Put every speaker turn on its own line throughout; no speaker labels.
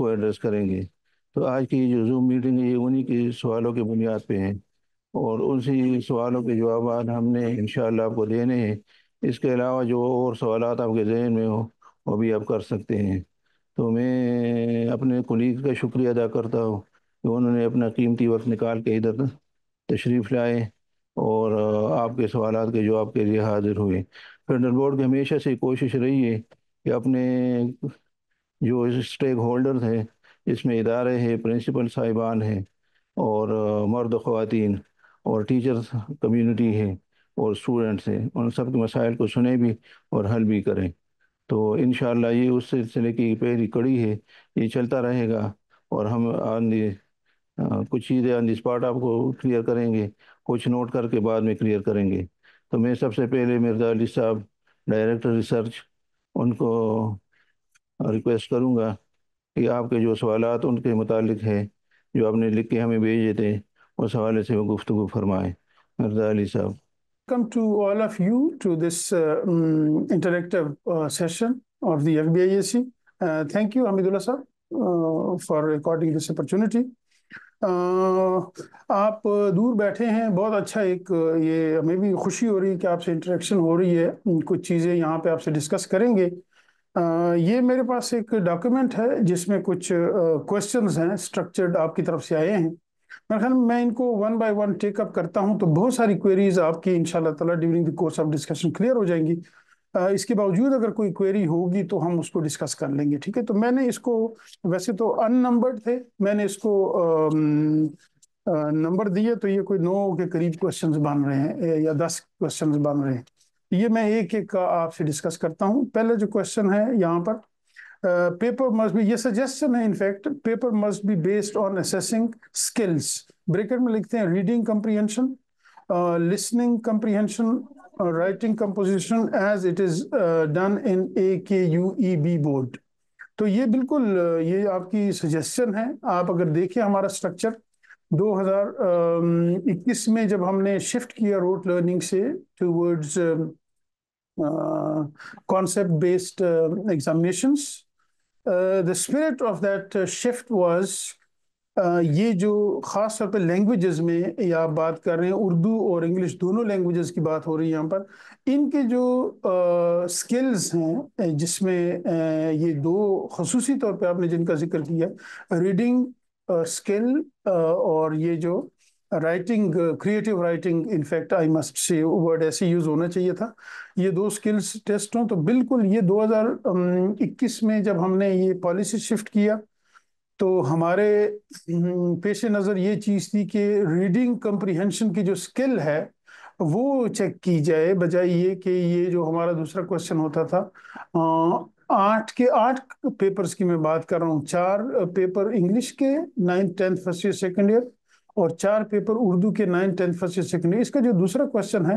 को एड्रेस करेंगे तो आज की जो जूम मीटिंग है ये उन्हीं के सवालों के बुनियाद पे है और उसी सवालों के जवाब हमने इन आपको देने हैं इसके अलावा जो और सवाल आपके जहन में हो वो भी आप कर सकते हैं तो मैं अपने कुलीग का शुक्रिया अदा करता हूँ कि उन्होंने अपना कीमती वक्त निकाल के इधर तशरीफ़ लाए और आपके सवाल के जवाब के लिए हाजिर हुए फेडरल बोर्ड की हमेशा से कोशिश रही है कि अपने जो स्टेक होल्डर है इसमें इदारे हैं प्रिंसिपल साहिबान हैं और मर्द खुवान और टीचर्स कम्युनिटी है और स्टूडेंट्स हैं उन सब के मसाइल को सुने भी और हल भी करें तो इन ये उस सिलसिले की पहली कड़ी है ये चलता रहेगा और हम आन दी कुछ चीज़ें ऑन दी स्पॉट आपको क्लियर करेंगे कुछ नोट करके बाद में क्लियर करेंगे तो मैं सबसे पहले मिर्जा अली साहब डायरेक्टर रिसर्च उनको रिक्वेस्ट करूँगा कि आपके जो सवाल उनके मतलब है जो आपने लिख के हमें भेजे थे उस हवाले से वो गुफ्तु फरमाएँ मिर्जा अली साहब
welcome to all of you to this uh, um, interactive uh, session of the FBIAC. Uh, thank you, Hamidullah sir, uh, for according this opportunity. Uh, आप uh, दूर बैठे हैं बहुत अच्छा एक ये हमें भी खुशी हो रही है कि आपसे इंटरेक्शन हो रही है कुछ चीज़ें यहाँ पे आपसे डिस्कस करेंगे ये मेरे पास एक डॉक्यूमेंट है जिसमें कुछ क्वेश्चंस हैं स्ट्रक्चर्ड आपकी तरफ से आए हैं मेरे ख्याल मैं इनको वन बाय वन टेकअप करता हूँ तो बहुत सारी क्वेरीज आपकी इन ताला during the course of discussion clear हो जाएंगी इसके बावजूद अगर कोई क्वेरी होगी तो हम उसको डिस्कस कर लेंगे ठीक है तो मैंने इसको वैसे तो अननंबर्ड थे मैंने इसको नंबर दिए तो ये कोई नौ के करीब क्वेश्चंस बन रहे हैं या दस क्वेश्चंस बन रहे हैं ये मैं एक एक का आपसे डिस्कस करता हूँ पहले जो क्वेश्चन है यहाँ पर पेपर मस्ट बी ये सजेशन है in fact paper must be based on assessing skills bracket में लिखते हैं reading comprehension listening comprehension writing composition as it is done in A K U E B board तो ये बिल्कुल ये आपकी सजेशन है आप अगर देखें हमारा स्ट्रक्चर 2021 में जब हमने शिफ्ट किया रोट लर्निंग से towards Uh, concept based uh, examinations. Uh, the spirit of that shift was ये जो ख़ास तौर पे लैंग्वेजेस में या बात कर रहे हैं उर्दू और इंग्लिश दोनों लैंग्वेजेस की बात हो रही है यहाँ पर इनके जो स्किल्स हैं जिसमें ये दो खसूसी तौर पे आपने जिनका जिक्र किया रीडिंग स्किल और ये जो writing creative writing in fact I must say word ऐसे यूज़ होना चाहिए था ये दो स्किल्स टेस्ट हों तो बिल्कुल ये 2021 में जब हमने ये पॉलिसी शिफ्ट किया तो हमारे पेश नज़र ये चीज़ थी कि रीडिंग कंप्रिहेंशन की जो स्किल है वो चेक की जाए बजाय ये कि ये जो हमारा दूसरा क्वेश्चन होता था आठ के आठ पेपर्स की मैं बात कर रहा हूँ चार पेपर इंग्लिश के ninth tenth first year second year और चार पेपर उर्दू के नाइन टेंथ फर्स्ट सेकेंडरी इसका जो दूसरा क्वेश्चन है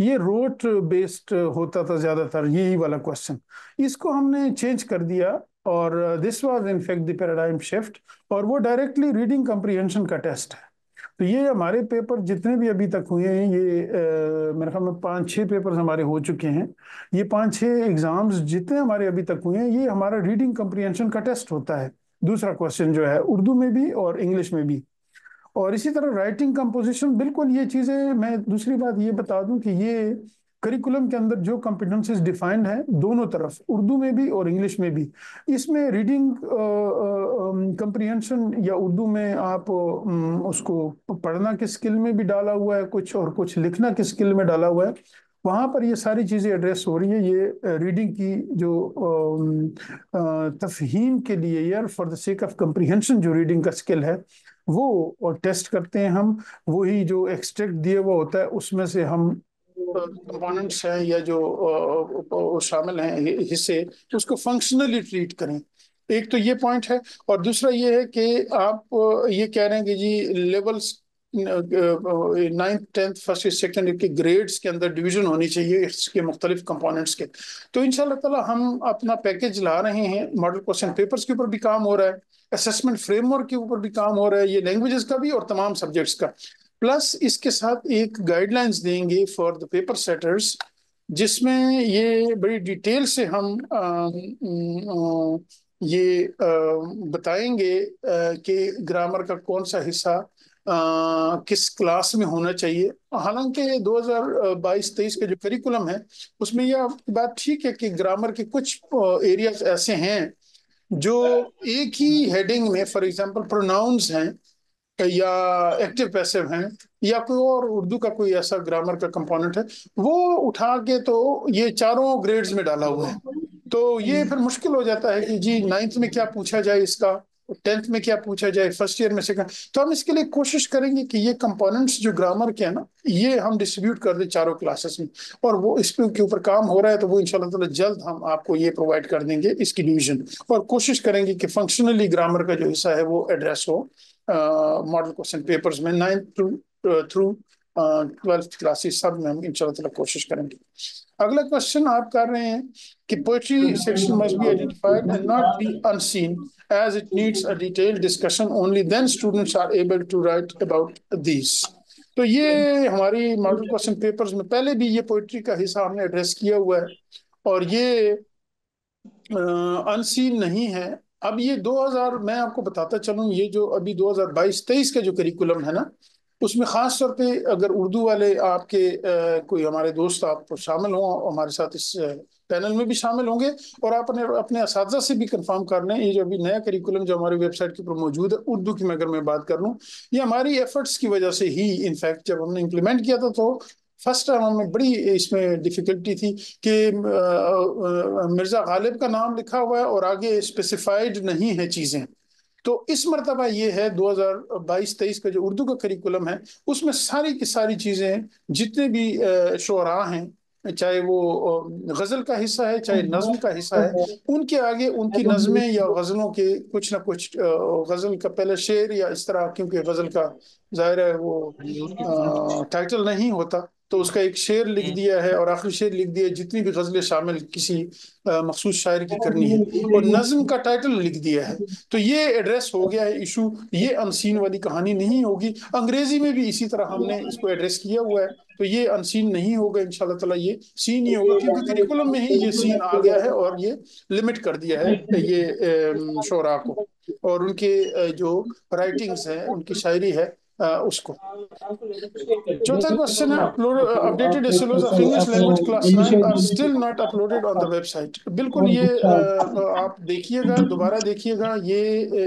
ये रोट बेस्ड होता था ज़्यादातर यही वाला क्वेश्चन इसको हमने चेंज कर दिया और this was in fact paradigm shift और वो डायरेक्टली रीडिंग कंप्रीहेंशन का टेस्ट है तो ये हमारे पेपर जितने भी अभी तक हुए हैं ये मेरे ख्याल में पाँच छः पेपर हमारे हो चुके हैं ये पाँच छः एग्ज़ाम्स जितने हमारे अभी तक हुए हैं ये हमारा रीडिंग कंप्रीहेंशन का टेस्ट होता है दूसरा क्वेश्चन जो है उर्दू में भी और इंग्लिश में भी और इसी तरह राइटिंग कंपोजिशन बिल्कुल ये चीज़ें मैं दूसरी बात ये बता दूं कि ये करिकुलम के अंदर जो कॉम्पिटेंसेज डिफाइंड हैं दोनों तरफ उर्दू में भी और इंग्लिश में भी इसमें रीडिंग कंप्रीहेंशन या उर्दू में आप उसको पढ़ना के स्किल में भी डाला हुआ है कुछ और कुछ लिखना के स्किल में डाला हुआ है वहाँ पर ये सारी चीज़ें एड्रेस हो रही है ये रीडिंग की जो तफहीम के लिए या for the sake of comprehension जो रीडिंग का स्किल है वो और टेस्ट करते हैं हम वही जो एक्सट्रैक्ट दिए हुआ होता है उसमें से हम कंपोनेंट्स हैं या जो शामिल हैं हिस्से तो उसको फंक्शनली ट्रीट करें एक तो ये पॉइंट है और दूसरा ये है कि आप ये कह रहे हैं कि जी levels ninth tenth first second year के ग्रेड्स के अंदर डिवीजन होनी चाहिए इसके मुख्तलिफ कंपोनेंट्स के तो इन ताला हम अपना पैकेज ला रहे हैं मॉडल क्वेश्चन पेपर्स के ऊपर भी काम हो रहा है असेसमेंट फ्रेमवर्क के ऊपर भी काम हो रहा है ये लैंग्वेजेस का भी और तमाम सब्जेक्ट्स का प्लस इसके साथ एक गाइडलाइंस देंगे फॉर द पेपर सेटर्स जिसमें ये बड़ी डिटेल से हम आ, आ, ये आ, बताएंगे कि ग्रामर का कौन सा हिस्सा किस क्लास में होना चाहिए हालांकि 2022-23 के जो करिकुलम है उसमें यह बात ठीक है कि ग्रामर के कुछ एरियाज ऐसे हैं जो एक ही हेडिंग में फॉर एग्जांपल प्रोनाउंस हैं या एक्टिव पैसिव हैं या कोई और उर्दू का कोई ऐसा ग्रामर का कंपोनेंट है वो उठा के तो ये चारों ग्रेड्स में डाला हुआ है तो ये फिर मुश्किल हो जाता है कि जी नाइन्थ में क्या पूछा जाए इसका टेंथ में क्या पूछा जाए फर्स्ट ईयर में सेकंड तो हम इसके लिए कोशिश करेंगे कि ये कंपोनेंट्स जो ग्रामर के हैं ना ये हम डिस्ट्रीब्यूट कर दें चारों क्लासेस में और वो इस के ऊपर काम हो रहा है तो वो इनशाला तो जल्द हम आपको ये प्रोवाइड कर देंगे इसकी डिवीजन और कोशिश करेंगे कि फंक्शनली ग्रामर का जो हिस्सा है वो एड्रेस हो मॉडल क्वेश्चन पेपर्स में नाइन्थ थ्रू ट्वेल्थ क्लासेस सब में हम इन कोशिश करेंगे अगला क्वेश्चन आप कर रहे हैं कि poetry section must be identified and not be unseen as it needs a detail discussion only then students are able to write about this तो ये हमारी मॉडल क्वेश्चन पेपर्स में पहले भी ये पोइट्री का हिस्सा हमने एड्रेस किया हुआ है और ये अनसीन नहीं है अब ये 2000 मैं आपको बताता चलूँ ये जो अभी 2022-23 का जो करिकुलम है ना उसमें ख़ास तौर पे अगर उर्दू वाले आपके कोई हमारे दोस्त आप शामिल हों हमारे साथ इस पैनल में भी शामिल होंगे और आप अपने अपने इस से भी कंफर्म कर लें ये जो अभी नया करिकुलम जो हमारी वेबसाइट के ऊपर मौजूद है उर्दू की मैं अगर मैं बात कर लूँ ये हमारी एफर्ट्स की वजह से ही इनफैक्ट जब हमने इम्प्लीमेंट किया था तो फर्स्ट टाइम हमें बड़ी इसमें डिफ़िकल्टी थी कि मिर्ज़ा गालिब का नाम लिखा हुआ है और आगे स्पेसिफाइड नहीं है चीज़ें तो इस मरतबा ये है 2022-23 का जो उर्दू का करिकुलम है उसमें सारी की सारी चीज़ें जितने भी शरा हैं चाहे वो गज़ल का हिस्सा है चाहे नज्म हम्म। का हिस्सा है उनके आगे उनकी हम्म। नज़में या गज़लों के कुछ ना कुछ गज़ल का पहले शेर या इस तरह क्योंकि गज़ल का ज़ाहिर है वो टाइटल हम्म। नहीं होता तो उसका एक शेर लिख हम्म। दिया है और आखिरी शेर लिख दिया है जितनी भी गज़लें शामिल किसी मखसूस शायर की करनी है और नज़म का टाइटल लिख दिया है तो ये एड्रेस हो गया है इशू ये अनसीन वाली कहानी नहीं होगी अंग्रेज़ी में भी इसी तरह हमने इसको एड्रेस किया हुआ है तो ये अनसीन नहीं होगा इन ताला ये सीन ही होगा क्योंकि करिकुलम में ही ये सीन आ गया है और ये लिमिट कर दिया है ये शोरा को और उनके जो राइटिंग्स हैं उनकी शायरी है उसको चौथा क्वेश्चन है updated SLOs of English language class 9 are still not uploaded on the website बिल्कुल ये आप देखिएगा दोबारा देखिएगा ये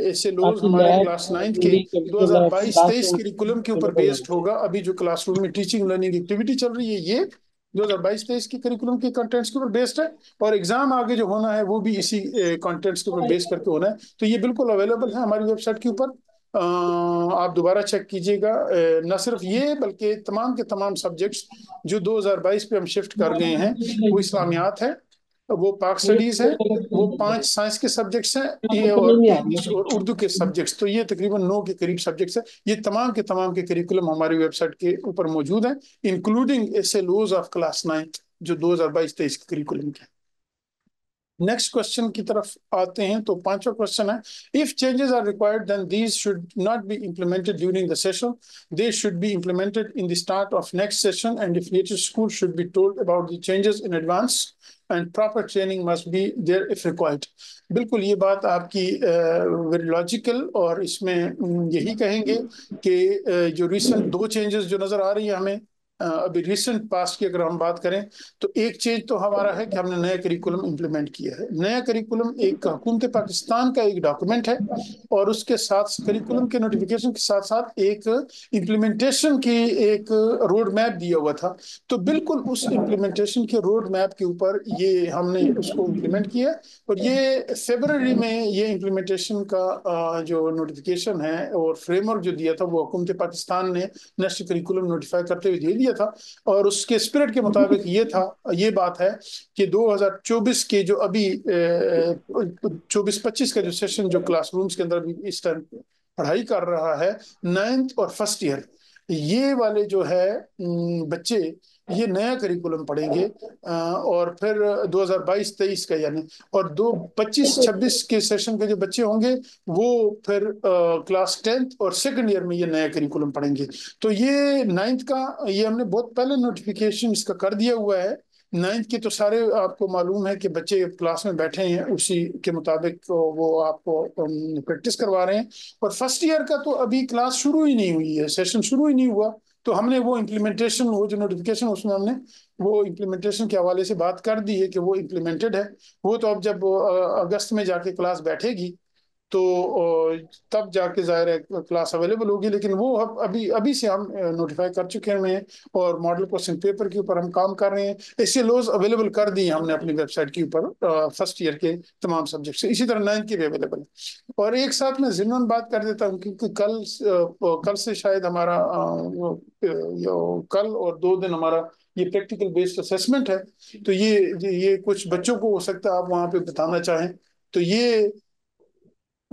एसएलओज हमारे क्लास 9 के 2022-23 करिकुलम के ऊपर बेस्ड होगा अभी जो क्लासरूम में टीचिंग लर्निंग एक्टिविटी चल रही है ये 2022-23 के करिकुलम के कंटेंट्स के ऊपर बेस्ड है और एग्जाम आगे जो होना है वो भी इसी कंटेंट्स के ऊपर बेस हाँ, करके होना है तो ये बिल्कुल अवेलेबल है हमारी वेबसाइट के ऊपर आप दोबारा चेक कीजिएगा न सिर्फ ये बल्कि तमाम के तमाम सब्जेक्ट्स जो 2022 पे हम शिफ्ट कर गए हैं वो इस्लामियात है वो पाक स्टडीज़ है वो पांच साइंस के सब्जेक्ट्स हैं ये और, और उर्दू के सब्जेक्ट्स तो ये तकरीबन नौ के करीब सब्जेक्ट्स हैं ये तमाम के तमाम के करिकुलम हमारी वेबसाइट के ऊपर मौजूद हैं including S L of class ninth जो बाईस तेईस के करिकुलम के हैं नेक्स्ट क्वेश्चन की तरफ आते हैं तो पांचवा क्वेश्चन है if changes are required then these should not be implemented during the session they should be implemented in the start of next session and if nature school should be told about the changes in advance and proper training must be there if required बिल्कुल ये बात आपकी very uh, logical और इसमें हम्म, यही कहेंगे कि uh, जो रिसेंट दो चेंजेस जो नज़र आ रही है हमें अभी रिसेंट पास्ट की अगर हम बात करें तो एक चीज तो हमारा है कि हमने नया करिकुलम इम्प्लीमेंट किया है नया करिकुलम एक हुकूमत पाकिस्तान का एक डॉक्यूमेंट है और उसके साथ करिकुलम के नोटिफिकेशन के साथ साथ एक इम्प्लीमेंटेशन की एक रोड मैप दिया हुआ था तो बिल्कुल उस इम्प्लीमेंटेशन के रोड मैप के ऊपर ये हमने उसको इम्प्लीमेंट किया और ये फेबररी में ये इम्प्लीमेंटेशन का जो नोटिफिकेशन है और फ्रेमवर्क जो दिया था वो हुकूमत पाकिस्तान ने नेशनल करिकुलम नोटिफाई करते हुए दे दिया किया था और उसके स्पिरिट के मुताबिक ये था ये बात है कि 2024 के जो अभी 24-25 का जो सेशन जो क्लासरूम्स के अंदर इस टाइम पढ़ाई कर रहा है नाइन्थ और फर्स्ट ईयर ये वाले जो है बच्चे ये नया करिकुलम पढ़ेंगे और फिर 2022-23 का यानी और दो 25-26 के सेशन के जो बच्चे होंगे वो फिर क्लास टेंथ और सेकंड ईयर में ये नया करिकुलम पढ़ेंगे तो ये नाइन्थ का ये हमने बहुत पहले नोटिफिकेशन इसका कर दिया हुआ है नाइन्थ के तो सारे आपको मालूम है कि बच्चे क्लास में बैठे हैं उसी के मुताबिक तो वो आपको प्रैक्टिस करवा रहे हैं और फर्स्ट ईयर का तो अभी क्लास शुरू ही नहीं हुई है सेशन शुरू ही नहीं हुआ तो हमने वो इम्प्लीमेंटेशन वो जो नोटिफिकेशन उसमें हमने वो इम्प्लीमेंटेशन के हवाले से बात कर दी है कि वो इम्प्लीमेंटेड है वो तो अब जब अगस्त में जाके क्लास बैठेगी तो तब जाके ज़ाहिर है क्लास अवेलेबल होगी लेकिन वो अब अभी अभी से हम नोटिफाई कर चुके हैं और मॉडल क्वेश्चन पेपर के ऊपर हम काम कर रहे हैं ऐसे लोज अवेलेबल कर दिए हमने अपनी वेबसाइट के ऊपर फर्स्ट ईयर के तमाम सब्जेक्ट से इसी तरह नाइन्थ के भी अवेलेबल है और एक साथ मैं जिम्मन बात कर देता हूँ क्योंकि कल कल से शायद हमारा कल और दो दिन हमारा ये प्रैक्टिकल बेस्ड असेसमेंट है तो ये ये कुछ बच्चों को हो सकता है आप वहाँ पे बताना चाहें तो ये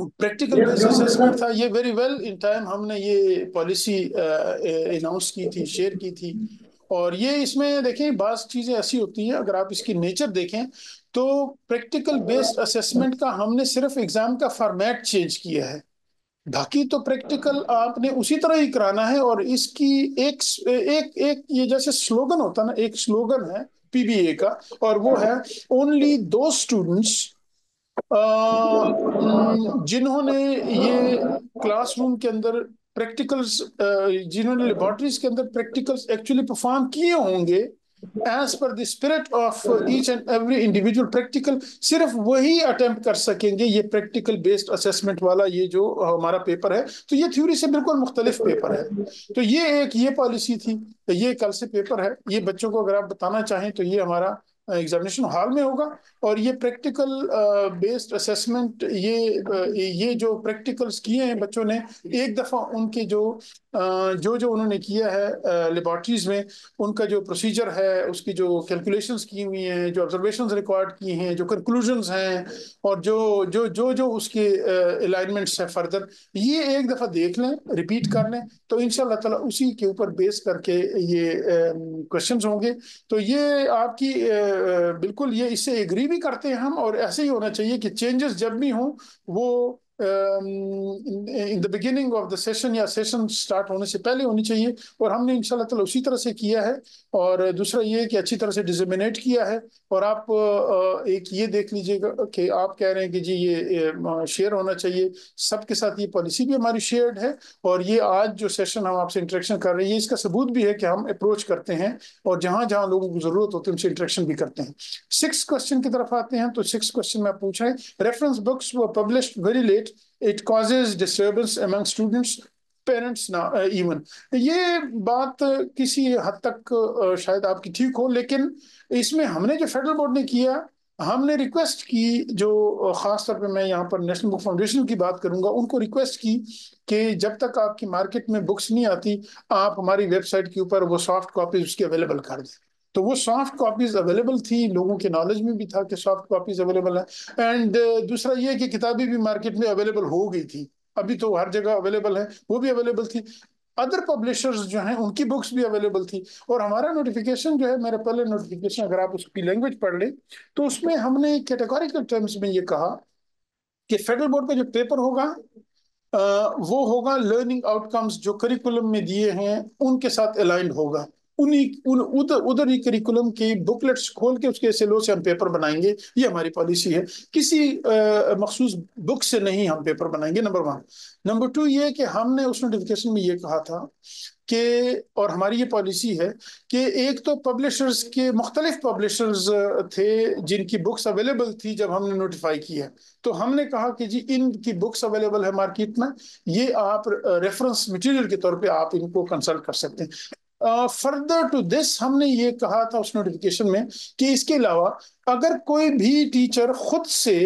प्रैक्टिकल असेसमेंट था ये वेरी वेल इन टाइम हमने ये पॉलिसी अनाउंस uh, की थी शेयर की थी और ये इसमें देखें बास चीज़ें ऐसी होती हैं अगर आप इसकी नेचर देखें तो प्रैक्टिकल बेस्ड असेसमेंट का हमने सिर्फ एग्ज़ाम का फॉर्मेट चेंज किया है बाकी तो प्रैक्टिकल आपने उसी तरह ही कराना है और इसकी एक एक एक ये जैसे स्लोगन होता है ना एक स्लोगन है पीबीए का और वो है ओनली दो स्टूडेंट्स जिन्होंने ये क्लासरूम के अंदर प्रैक्टिकल्स जिन्होंने लेबोरेटरीज के अंदर प्रैक्टिकल्स एक्चुअली परफॉर्म किए होंगे as per the spirit of each and every individual practical सिर्फ वही अटेम्प्ट कर सकेंगे ये प्रैक्टिकल बेस्ड असेसमेंट वाला ये जो हमारा पेपर है तो ये थ्योरी से बिल्कुल मुख्तलिफ पेपर है तो ये एक ये पॉलिसी थी ये कल से पेपर है ये बच्चों को अगर आप बताना चाहें तो ये हमारा एग्जामिनेशन हॉल में होगा और ये प्रैक्टिकल बेस्ड असेसमेंट ये uh, ये जो प्रैक्टिकल्स किए हैं बच्चों ने एक दफ़ा उनके जो जो जो उन्होंने किया है लेबॉर्ट्रीज़ में उनका जो प्रोसीजर है उसकी जो कैलकुलेशंस की हुई हैं जो ऑब्जर्वेशंस रिकॉर्ड की हैं जो कंक्लूजन्स हैं और जो जो जो जो उसके अलाइनमेंट्स हैं फर्दर ये एक दफ़ा देख लें रिपीट कर लें तो इन ताला उसी के ऊपर बेस करके ये क्वेश्चन होंगे तो ये आपकी बिल्कुल ये इससे एग्री भी करते हैं हम और ऐसे ही होना चाहिए कि चेंजेस जब भी हों वो in the beginning of the session या सेशन स्टार्ट होने से पहले होनी चाहिए और हमने इन ताला उसी तरह से किया है और दूसरा ये कि अच्छी तरह से डिजमिनेट किया है और आप एक ये देख लीजिएगा कि आप कह रहे हैं कि जी ये शेयर होना चाहिए सबके साथ ये पॉलिसी भी हमारी शेयर्ड है और ये आज जो सेशन हम आपसे इंट्रेक्शन कर रहे हैं इसका सबूत भी है कि हम अप्रोच करते हैं और जहाँ जहाँ लोगों को ज़रूरत होती है उनसे इंट्रेक्शन भी करते हैं सिक्स क्वेश्चन की तरफ आते हैं तो सिक्स क्वेश्चन में पूछ रहे हैं रेफरेंस बुक्स वो publish very late it causes disturbance among students parents ना इवन ये बात किसी हद तक uh, शायद आपकी ठीक हो लेकिन इसमें हमने जो फेडरल बोर्ड ने किया हमने रिक्वेस्ट की जो uh, ख़ास तौर पे मैं यहाँ पर नेशनल बुक फाउंडेशन की बात करूंगा उनको रिक्वेस्ट की कि जब तक आपकी मार्केट में बुक्स नहीं आती आप हमारी वेबसाइट के ऊपर वो सॉफ्ट कॉपी उसकी अवेलेबल कर दें तो वो सॉफ्ट कॉपीज़ अवेलेबल थी लोगों के नॉलेज में भी था कि सॉफ्ट कॉपीज़ अवेलेबल है एंड दूसरा ये कि किताबें भी मार्केट में अवेलेबल हो गई थी अभी तो हर जगह अवेलेबल है वो भी अवेलेबल थी अदर पब्लिशर्स जो हैं उनकी बुक्स भी अवेलेबल थी और हमारा नोटिफिकेशन जो है मेरा पहले नोटिफिकेशन अगर आप उसकी लैंग्वेज पढ़ लें तो उसमें हमने कैटेगोरिकल टर्म्स में ये कहा कि फेडरल बोर्ड का जो पेपर होगा uh, वो होगा लर्निंग आउटकम्स जो करिकुलम में दिए हैं उनके साथ अलाइंड होगा उन्हीं उधर उधर ही करिकुलम की बुकलेट्स खोल के उसके सिलो से हम पेपर बनाएंगे ये हमारी पॉलिसी है किसी मखसूस बुक से नहीं हम पेपर बनाएंगे नंबर वन नंबर टू ये कि हमने उस नोटिफिकेशन में ये कहा था कि और हमारी ये पॉलिसी है कि एक तो पब्लिशर्स के मुख्तलिफ पब्लिशर्स थे जिनकी बुक्स अवेलेबल थी जब हमने नोटिफाई की है तो हमने कहा कि जी इनकी बुक्स अवेलेबल है मार्केट में ये आप रेफरेंस मटेरियल के तौर पे आप इनको कंसल्ट कर सकते हैं फर्दर टू दिस हमने ये कहा था उस नोटिफिकेशन में कि इसके अलावा अगर कोई भी टीचर खुद से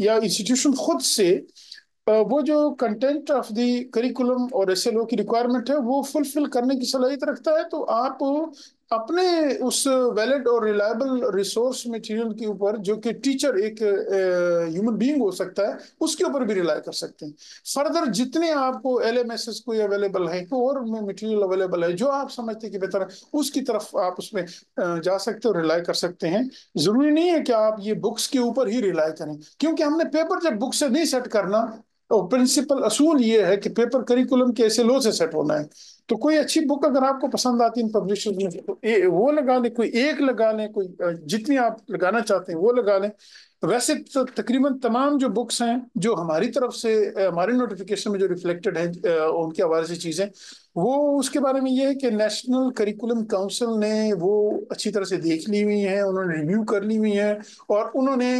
या इंस्टीट्यूशन खुद से वो जो कंटेंट ऑफ द करिकुलम और एस की रिक्वायरमेंट है वो फुलफिल करने की सलाहियत रखता है तो आप अपने उस वैलिड और रिलायबल रिसोर्स मटेरियल के ऊपर जो कि टीचर एक ह्यूमन बीइंग हो सकता है उसके ऊपर भी रिलाय कर सकते हैं फर्दर जितने आपको एल एम एस एस कोई अवेलेबल है कोई और मटेरियल अवेलेबल है जो आप समझते हैं कि बेहतर है उसकी तरफ आप उसमें जा सकते हो रिलाय कर सकते हैं ज़रूरी नहीं है कि आप ये बुक्स के ऊपर ही रिलाय करें क्योंकि हमने पेपर जब बुक से नहीं सेट करना और तो प्रिंसिपल असूल ये है कि पेपर करिकुलम के ऐसे लो से सेट होना है तो कोई अच्छी बुक अगर आपको पसंद आती है पब्लिश पब्लिशर्स में तो ए, वो लगा लें कोई एक लगा लें कोई जितनी आप लगाना चाहते हैं वो लगा लें तो वैसे तो तकरीबन तमाम जो बुक्स हैं जो हमारी तरफ से हमारे नोटिफिकेशन में जो रिफ्लेक्टेड है उनके हवाले से चीज़ें वो उसके बारे में ये है कि नेशनल करिकुलम काउंसिल ने वो अच्छी तरह से देख ली हुई हैं उन्होंने रिव्यू कर ली हुई हैं और उन्होंने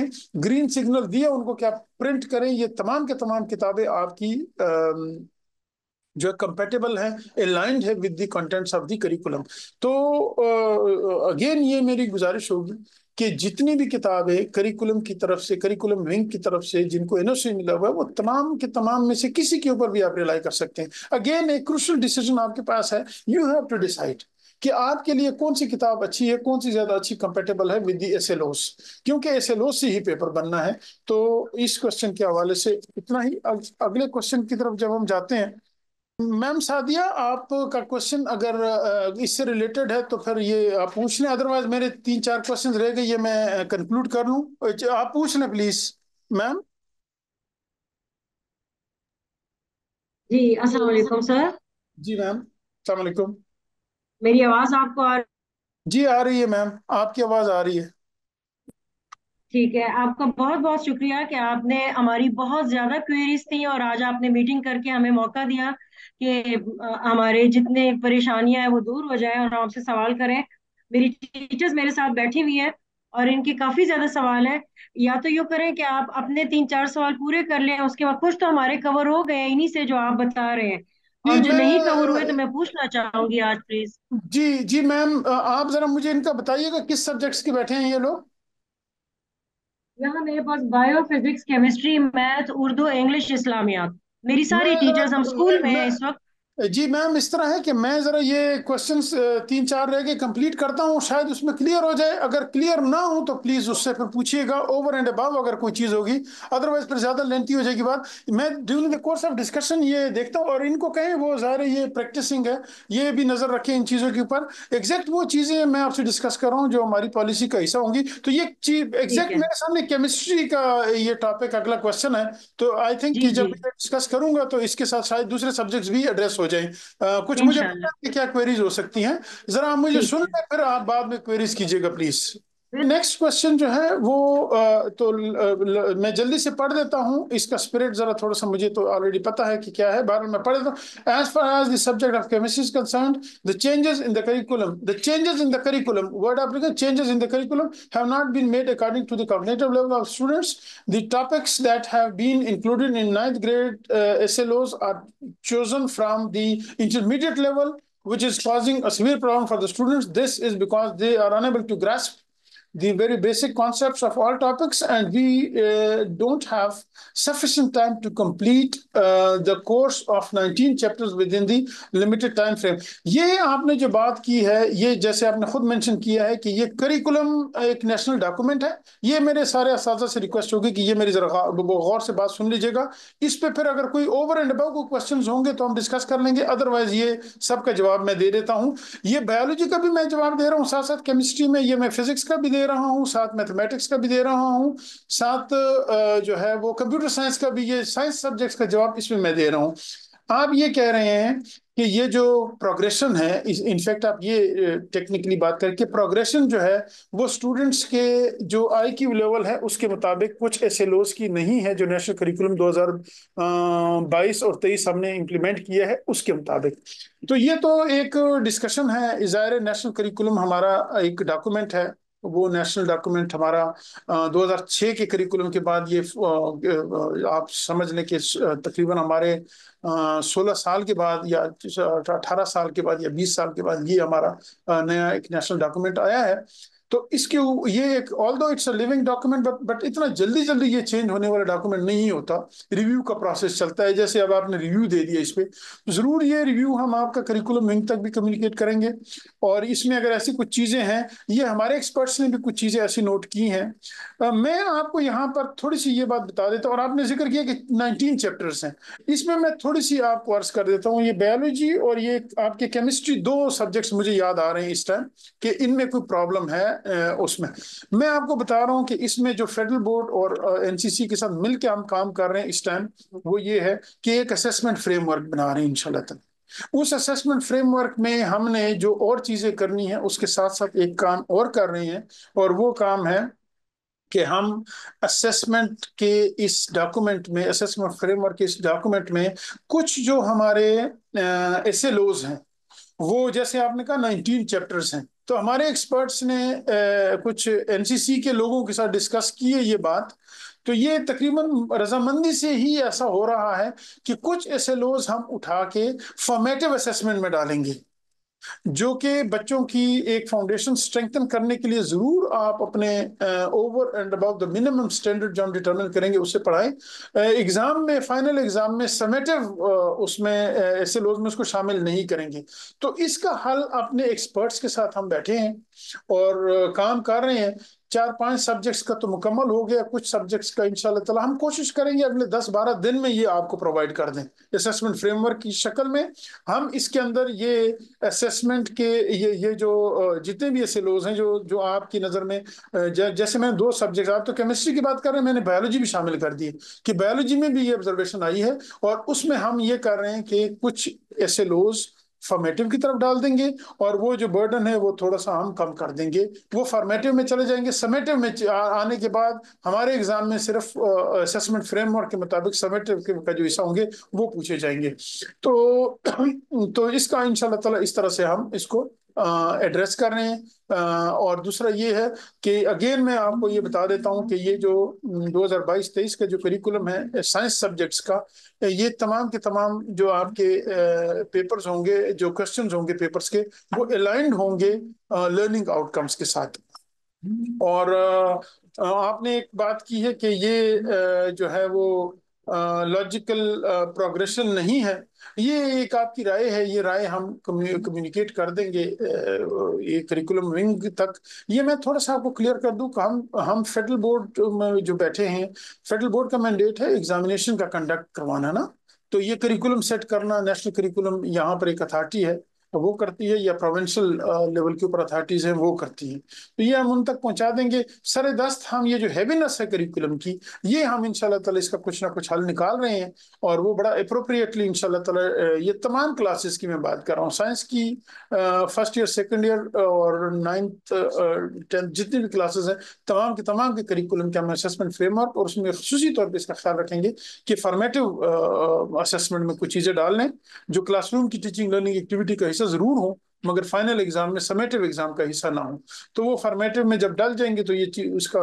ग्रीन सिग्नल दिया उनको क्या प्रिंट करें ये तमाम के तमाम किताबें आपकी आ, जो कंपेटेबल है अलाइंड है with the contents of the curriculum तो अगेन ये मेरी गुजारिश होगी कि जितनी भी किताबें करिकुलम की तरफ से करिकुलम विंग की तरफ से जिनको एनओसी मिला हुआ है वो तमाम के तमाम में से किसी के ऊपर भी आप रिलाई कर सकते हैं अगेन एक क्रूशल डिसीजन आपके पास है यू हैव टू डिसाइड कि आपके लिए कौन सी किताब अच्छी है कौन सी ज़्यादा अच्छी कंपेटेबल है विद एस एल ओस क्योंकि एस एल ओस से ही पेपर बनना है तो इस क्वेश्चन के हवाले से इतना ही अगले क्वेश्चन की तरफ जब हम जाते हैं मैम सादिया आपका क्वेश्चन अगर इससे रिलेटेड है तो फिर ये आप पूछ लें अदरवाइज मेरे तीन चार क्वेश्चन रह गए ये मैं कंक्लूड कर लूँ अच्छा, आप पूछ लें प्लीज मैम जी अस्सलाम वालेकुम सर जी मैम अस्सलाम वालेकुम मेरी आवाज आपको आ जी आ रही है मैम आपकी आवाज आ रही है
ठीक है आपका बहुत बहुत शुक्रिया कि आपने हमारी बहुत ज्यादा क्वेरीज थी और आज आपने मीटिंग करके हमें मौका दिया कि हमारे जितने परेशानियां हैं वो दूर हो जाए और आपसे सवाल करें मेरी टीचर्स मेरे साथ बैठी हुई है और इनके काफी ज्यादा सवाल है या तो यू करें कि आप अपने तीन चार सवाल पूरे कर लें उसके बाद कुछ तो हमारे कवर हो गए इन्हीं से जो आप बता रहे हैं और जो नहीं कवर हुए तो मैं पूछना चाहूंगी आज प्लीज
जी जी मैम आप जरा मुझे इनका बताइएगा किस सब्जेक्ट्स के बैठे हैं ये लोग यहाँ मेरे पास bio physics
chemistry math Urdu English Islamiya मेरी सारी टीचर्स हम स्कूल तो में इस
वक्त जी मैम इस तरह है कि मैं ज़रा ये क्वेश्चंस तीन चार रह के कंप्लीट करता हूँ शायद उसमें क्लियर हो जाए अगर क्लियर ना हो तो प्लीज़ उससे फिर पूछिएगा ओवर एंड अबाव अगर कोई चीज़ होगी अदरवाइज फिर ज़्यादा लेंथी हो जाएगी बात मैं during the course of discussion ये देखता हूँ और इनको कहें वो ज़ाहिर ये प्रैक्टिसिंग है ये भी नज़र रखें इन चीज़ों के ऊपर एग्जैक्ट वो चीज़ें मैं आपसे डिस्कस कर रहा हूँ जो हमारी पॉलिसी का हिस्सा होंगी तो ये चीज एग्जैक्ट मेरे सामने केमिस्ट्री का ये टॉपिक अगला क्वेश्चन है तो आई थिंक जब मैं डिस्कस करूंगा तो इसके साथ शायद दूसरे सब्जेक्ट भी एड्रेस हो जाए आ, कुछ मुझे क्या क्वेरीज हो सकती हैं जरा आप मुझे सुन लें फिर आप बाद में क्वेरीज कीजिएगा प्लीज नेक्स्ट क्वेश्चन जो है वो तो मैं जल्दी से पढ़ देता हूँ इसका स्पिरिट जरा थोड़ा सा मुझे तो ऑलरेडी पता है कि क्या है बारे में पढ़ देता हूँ as far as the subject of chemistry is concern the changes in the curriculum the changes in the curriculum word of changes in the curriculum have not been made according to the cognitive level of students the topics that have been included in ninth grade S L Os are chosen from the intermediate level which is causing a severe problem for the students this is because they are unable to grasp the very basic concepts of all topics, and we uh, don't have sufficient time to complete uh, the course of 19 chapters within the limited time frame. ये आपने जो बात की है ये जैसे आपने खुद मेंशन किया है कि ये करिकुलम uh, एक नेशनल डॉक्यूमेंट है ये मेरे सारे इस से रिक्वेस्ट होगी कि ये मेरी जरा गौर से बात सुन लीजिएगा इस पे फिर अगर कोई ओवर एंड अबव को क्वेश्चन होंगे तो हम डिस्कस कर लेंगे अदरवाइज ये सबका जवाब मैं दे देता हूँ ये बायोलॉजी का भी मैं जवाब दे रहा हूँ साथ साथ केमिस्ट्री में ये मैं फिजिक्स का भी दे रहा हूँ साथ मैथमेटिक्स का भी दे रहा हूँ साथ जो है वो कंप्यूटर साइंस का भी ये साइंस सब्जेक्ट्स का जवाब इसमें मैं दे रहा हूँ आप ये कह रहे हैं कि ये जो प्रोग्रेशन है इनफैक्ट आप ये टेक्निकली बात करें कि प्रोग्रेशन जो है वो स्टूडेंट्स के जो आई क्यू लेवल है उसके मुताबिक कुछ ऐसे लोज की नहीं है जो नेशनल करिकुलम 2022 और 23 हमने इम्प्लीमेंट किया है उसके मुताबिक तो ये तो एक डिस्कशन है ज़ाहिर नेशनल करिकुलम हमारा एक डॉक्यूमेंट है वो नेशनल डॉक्यूमेंट हमारा 2006 के करिकुलम के बाद ये आप समझ लें कि तकरीबन हमारे 16 साल के बाद या 18 साल के बाद या 20 साल के बाद ये हमारा नया एक नेशनल डॉक्यूमेंट आया है तो इसके ये एक although it's a living document but but इतना जल्दी जल्दी ये चेंज होने वाला डॉक्यूमेंट नहीं होता रिव्यू का प्रोसेस चलता है जैसे अब आपने रिव्यू दे दिया इस पर तो ज़रूर ये रिव्यू हम आपका करिकुलम विंग तक भी कम्युनिकेट करेंगे और इसमें अगर ऐसी कुछ चीज़ें हैं ये हमारे एक्सपर्ट्स ने भी कुछ चीज़ें ऐसी नोट की हैं मैं आपको यहाँ पर थोड़ी सी ये बात बता देता हूँ और आपने जिक्र किया कि नाइनटीन चैप्टर्स हैं इसमें मैं थोड़ी सी आपको अर्ज कर देता हूँ ये बायोलॉजी और ये आपके केमिस्ट्री दो सब्जेक्ट्स मुझे याद आ रहे हैं इस टाइम कि इनमें कोई प्रॉब्लम है उसमें मैं आपको बता रहा हूँ कि इसमें जो फेडरल बोर्ड और एनसीसी के साथ मिलकर हम काम कर रहे हैं इस टाइम वो ये है कि एक असेसमेंट फ्रेमवर्क बना रहे हैं इनशाला तक उस असेसमेंट फ्रेमवर्क में हमने जो और चीज़ें करनी है उसके साथ साथ एक काम और कर रहे हैं और वो काम है कि हम असेसमेंट के इस डॉक्यूमेंट में असेसमेंट फ्रेमवर्क के इस डॉक्यूमेंट में कुछ जो हमारे ऐसे लोज हैं वो जैसे आपने कहा 19 चैप्टर्स हैं तो हमारे एक्सपर्ट्स ने ए, कुछ एनसीसी के लोगों के साथ डिस्कस की है ये बात तो ये तकरीबन रजामंदी से ही ऐसा हो रहा है कि कुछ एस हम उठा के फॉर्मेटिव असेसमेंट में डालेंगे जो कि बच्चों की एक फाउंडेशन स्ट्रेंथन करने के लिए ज़रूर आप अपने over and about the minimum standard जो हम डिटर्मिन करेंगे उससे पढ़ाएं एग्ज़ाम uh, में फाइनल एग्ज़ाम में समेटिव uh, उसमें uh, ऐसे लोग में उसको शामिल नहीं करेंगे तो इसका हल अपने एक्सपर्ट्स के साथ हम बैठे हैं और काम कर रहे हैं चार पांच सब्जेक्ट्स का तो मुकम्मल हो गया कुछ सब्जेक्ट्स का इंशाल्लाह ताला हम कोशिश करेंगे अगले दस बारह दिन में ये आपको प्रोवाइड कर दें असेसमेंट फ्रेमवर्क की शक्ल में हम इसके अंदर ये असेसमेंट के ये ये जो जितने भी ऐसे लोग हैं जो जो आपकी नज़र में जैसे मैंने दो सब्जेक्ट आप तो केमिस्ट्री की बात कर रहे हैं मैंने बायोलॉजी भी शामिल कर दी कि बायोलॉजी में भी ये ऑब्जर्वेशन आई है और उसमें हम ये कर रहे हैं कि कुछ ऐसे लोज फॉर्मेटिव की तरफ डाल देंगे और वो जो बर्डन है वो थोड़ा सा हम कम कर देंगे वो फॉर्मेटिव में चले जाएंगे समेटिव में आने के बाद हमारे एग्जाम में सिर्फ असेसमेंट फ्रेमवर्क के मुताबिक समेटिव के का जो हिस्सा होंगे वो पूछे जाएंगे तो तो इसका इन ताला इस तरह से हम इसको एड्रेस कर रहे हैं और दूसरा ये है कि अगेन मैं आपको ये बता देता हूँ कि ये जो 2022-23 का जो करिकुलम है साइंस सब्जेक्ट्स का ये तमाम के तमाम जो आपके पेपर्स होंगे जो क्वेश्चन होंगे पेपर्स के वो अलाइंड होंगे लर्निंग आउटकम्स के साथ और आपने एक बात की है कि ये जो है वो लॉजिकल प्रोग्रेशन नहीं है ये एक आपकी राय है ये राय हम कम्युनिकेट कर देंगे ये करिकुलम विंग तक ये मैं थोड़ा सा आपको क्लियर कर दूं हम हम फेडरल बोर्ड में जो बैठे हैं फेडरल बोर्ड का मैंडेट है एग्जामिनेशन का कंडक्ट करवाना ना तो ये करिकुलम सेट करना नेशनल करिकुलम यहाँ पर एक अथॉरिटी है तो वो करती है या प्रोविंशियल लेवल के ऊपर अथॉरिटीज हैं वो करती हैं तो ये हम उन तक पहुंचा देंगे सर दस्त हम ये जो हैवीनेस है करिकुलम की ये हम इन तला इसका कुछ ना कुछ हल निकाल रहे हैं और वो बड़ा अप्रोप्रिएटली इन तला ये तमाम क्लासेस की मैं बात कर रहा हूँ साइंस की फर्स्ट ईयर सेकेंड ईयर और नाइन्थ टेंथ जितनी भी क्लासेस हैं तमाम के तमाम के करिकुलम के हम असेसमेंट फ्रेमवर्क और उसमें खसूसी तौर पर इसका ख्याल रखेंगे कि फॉर्मेटिव असेसमेंट में कुछ चीज़ें डाल लें जो क्लासरूम की टीचिंग लर्निंग एक्टिविटी का हिस्सा जरूर हो मगर फाइनल एग्जाम में समेटिव एग्जाम का हिस्सा ना हो तो वो फॉर्मेटिव में जब डल जाएंगे तो ये चीज उसका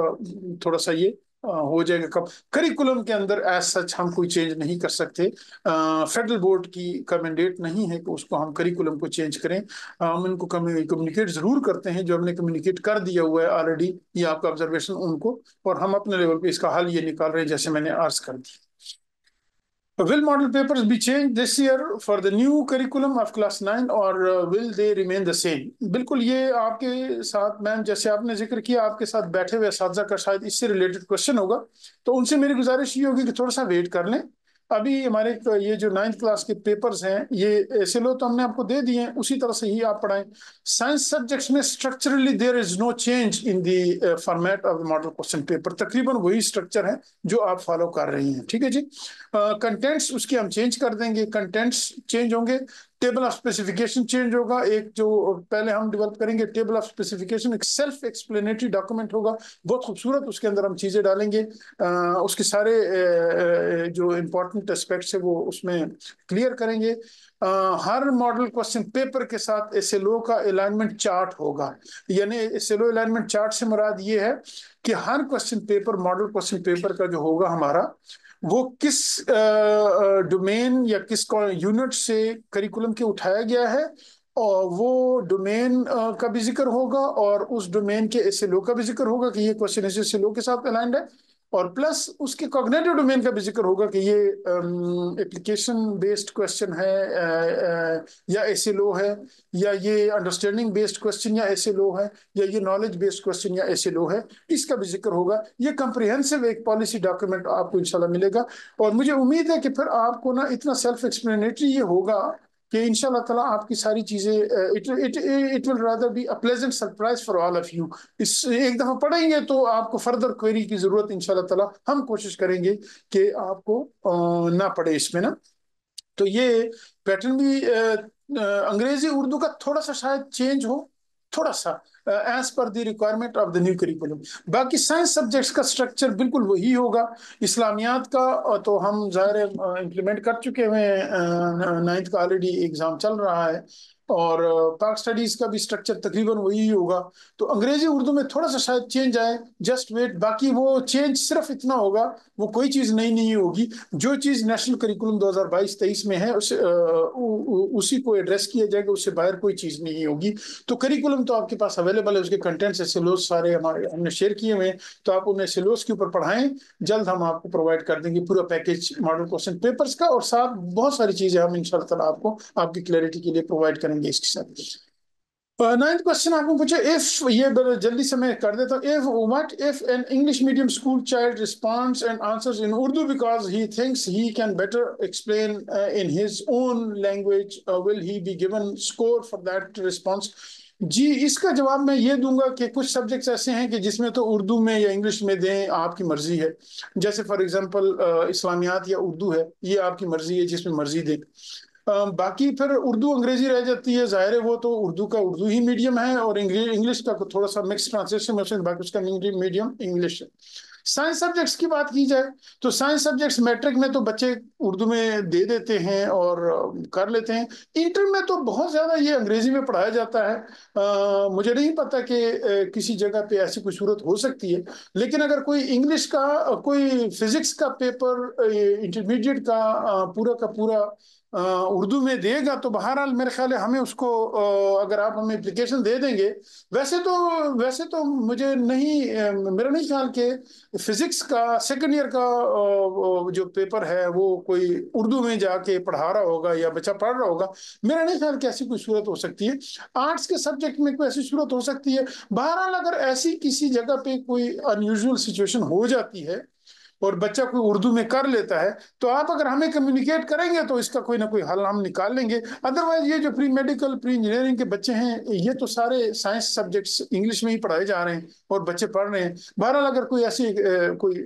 थोड़ा सा ये हो जाएगा कब करिकुलम के अंदर एज सच हम कोई चेंज नहीं कर सकते फेडरल बोर्ड की कमेंडेट नहीं है कि उसको हम करिकुलम को चेंज करें हम इनको कम्युनिकेट ज़रूर करते हैं जो हमने कम्युनिकेट कर दिया हुआ है ऑलरेडी ये आपका ऑब्जर्वेशन उनको और हम अपने लेवल पे इसका हल ये निकाल रहे हैं जैसे मैंने अर्ज कर दिया Will model papers be changed this year for the new curriculum of class 9 or will they remain the same? बिल्कुल ये आपके साथ मैम जैसे आपने जिक्र किया आपके साथ बैठे हुए इस का शायद इससे रिलेटेड क्वेश्चन होगा तो उनसे मेरी गुजारिश ये होगी कि थोड़ा सा वेट कर लें अभी हमारे ये जो नाइन्थ क्लास के पेपर्स हैं ये ऐसे लो तो हमने आपको दे दिए हैं उसी तरह से ही आप पढ़ाएं साइंस सब्जेक्ट्स में structurally there is no change in the format of the model question paper तकरीबन वही स्ट्रक्चर है जो आप फॉलो कर रही हैं ठीक है जी कंटेंट्स uh, उसके हम चेंज कर देंगे कंटेंट्स चेंज होंगे टेबल ऑफ स्पेसिफिकेशन चेंज होगा एक जो पहले हम डेवलप करेंगे टेबल ऑफ स्पेसिफिकेशन एक सेल्फ एक्सप्लेनेटरी डॉक्यूमेंट होगा बहुत खूबसूरत उसके अंदर हम चीज़ें डालेंगे आ, उसके सारे जो इम्पोर्टेंट एस्पेक्ट्स है वो उसमें क्लियर करेंगे आ, हर मॉडल क्वेश्चन पेपर के साथ एस का अलाइनमेंट चार्ट होगा यानी एस अलाइनमेंट चार्ट से मुराद ये है कि हर question paper model question paper का जो होगा हमारा वो किस डोमेन या किस यूनिट से करिकुलम के उठाया गया है और वो डोमेन का भी जिक्र होगा और उस डोमेन के एस का भी जिक्र होगा कि ये क्वेश्चन एस के साथ अलाइंड है और प्लस उसके कॉग्नेटिव डोमेन का भी जिक्र होगा कि ये एप्लीकेशन बेस्ड क्वेश्चन है uh, uh, या ऐसे लो है या ये अंडरस्टैंडिंग बेस्ड क्वेश्चन या ऐसे लो है या ये नॉलेज बेस्ड क्वेश्चन या ऐसे लो है इसका भी जिक्र होगा ये कंप्रिहेंसिव एक पॉलिसी डॉक्यूमेंट आपको इंशाल्लाह मिलेगा और मुझे उम्मीद है कि फिर आपको ना इतना सेल्फ एक्सप्लेनेटरी ये होगा कि इन तला आपकी सारी चीज़ें it will rather be a pleasant surprise for all of you इस एक दफ़ा पढ़ेंगे तो आपको फर्दर क्वेरी की ज़रूरत इन तला हम कोशिश करेंगे कि आपको ना पढ़े इसमें ना तो ये पैटर्न भी अंग्रेज़ी उर्दू का थोड़ा सा शायद चेंज हो थोड़ा सा as per the requirement of the new curriculum बाकी साइंस सब्जेक्ट्स का स्ट्रक्चर बिल्कुल वही होगा इस्लामियात का तो हम ज़ाहिर इम्प्लीमेंट कर चुके हुए नाइन्थ का ऑलरेडी एग्ज़ाम चल रहा है और पार्क स्टडीज का भी स्ट्रक्चर तकरीबन वही होगा तो अंग्रेजी उर्दू में थोड़ा सा शायद चेंज आए जस्ट वेट बाकी वो चेंज सिर्फ इतना होगा वो कोई चीज़ नई नहीं, नहीं होगी जो चीज़ नेशनल करिकुलम 2022-23 में है उस आ, उ, उसी को एड्रेस किया जाएगा उससे बाहर कोई चीज़ नहीं होगी तो करिकुलम तो आपके पास अवेलेबल है उसके कंटेंट्स है सिलोस सारे हमारे हमने शेयर किए हुए हैं तो आप उन्हें सिलोस के ऊपर पढ़ाएं जल्द हम आपको प्रोवाइड कर देंगे पूरा पैकेज मॉडल क्वेश्चन पेपर्स का और साथ बहुत सारी चीज़ें हम इन आपको आपकी क्लैरिटी के लिए प्रोवाइड करेंगे करेंगे इसके साथ नाइन्थ क्वेश्चन आपने पूछा इफ ये जल्दी से मैं कर देता हूँ if what if an English medium school child response and answers in Urdu because he thinks he can better explain in his own language will he be given score for that response जी इसका जवाब मैं ये दूंगा कि कुछ subjects ऐसे हैं कि जिसमें तो उर्दू में या इंग्लिश में दें आपकी मर्जी है जैसे फॉर एग्जांपल uh, इस्लामियात या उर्दू है ये आपकी मर्जी है जिसमें मर्जी दें बाकी फिर उर्दू अंग्रेजी रह जाती है ज़ाहिर है वो तो उर्दू का उर्दू ही मीडियम है और इंग्लिश का थोड़ा सा मिक्स ट्रांसलेशन में बाकी उसका मीडियम इंग्लिश है साइंस सब्जेक्ट्स की बात की जाए तो साइंस सब्जेक्ट्स मैट्रिक में तो बच्चे उर्दू में दे देते हैं और कर लेते हैं इंटर में तो बहुत ज़्यादा ये अंग्रेज़ी में पढ़ाया जाता है आ, मुझे नहीं पता कि किसी जगह पे ऐसी कोई सूरत हो सकती है लेकिन अगर कोई इंग्लिश का कोई फिज़िक्स का पेपर इंटरमीडिएट का पूरा का पूरा उर्दू में देगा तो बहरहाल मेरे ख्याल है हमें उसको अगर आप हमें एप्लीकेशन दे देंगे वैसे तो वैसे तो मुझे नहीं मेरा नहीं ख्याल कि फिज़िक्स का सेकेंड ईयर का जो पेपर है वो कोई उर्दू में जाके पढ़ा रहा होगा या बच्चा पढ़ रहा होगा मेरा नहीं ख्याल कि ऐसी कोई सूरत हो सकती है आर्ट्स के सब्जेक्ट में कोई ऐसी सूरत हो सकती है बहरहाल अगर ऐसी किसी जगह पर कोई अनयूजल सिचुएशन हो जाती है और बच्चा कोई उर्दू में कर लेता है तो आप अगर हमें कम्युनिकेट करेंगे तो इसका कोई ना कोई हल हम निकाल लेंगे अदरवाइज ये जो प्री मेडिकल प्री इंजीनियरिंग के बच्चे हैं ये तो सारे साइंस सब्जेक्ट्स इंग्लिश में ही पढ़ाए जा रहे हैं और बच्चे पढ़ रहे हैं बहरहाल अगर कोई ऐसी कोई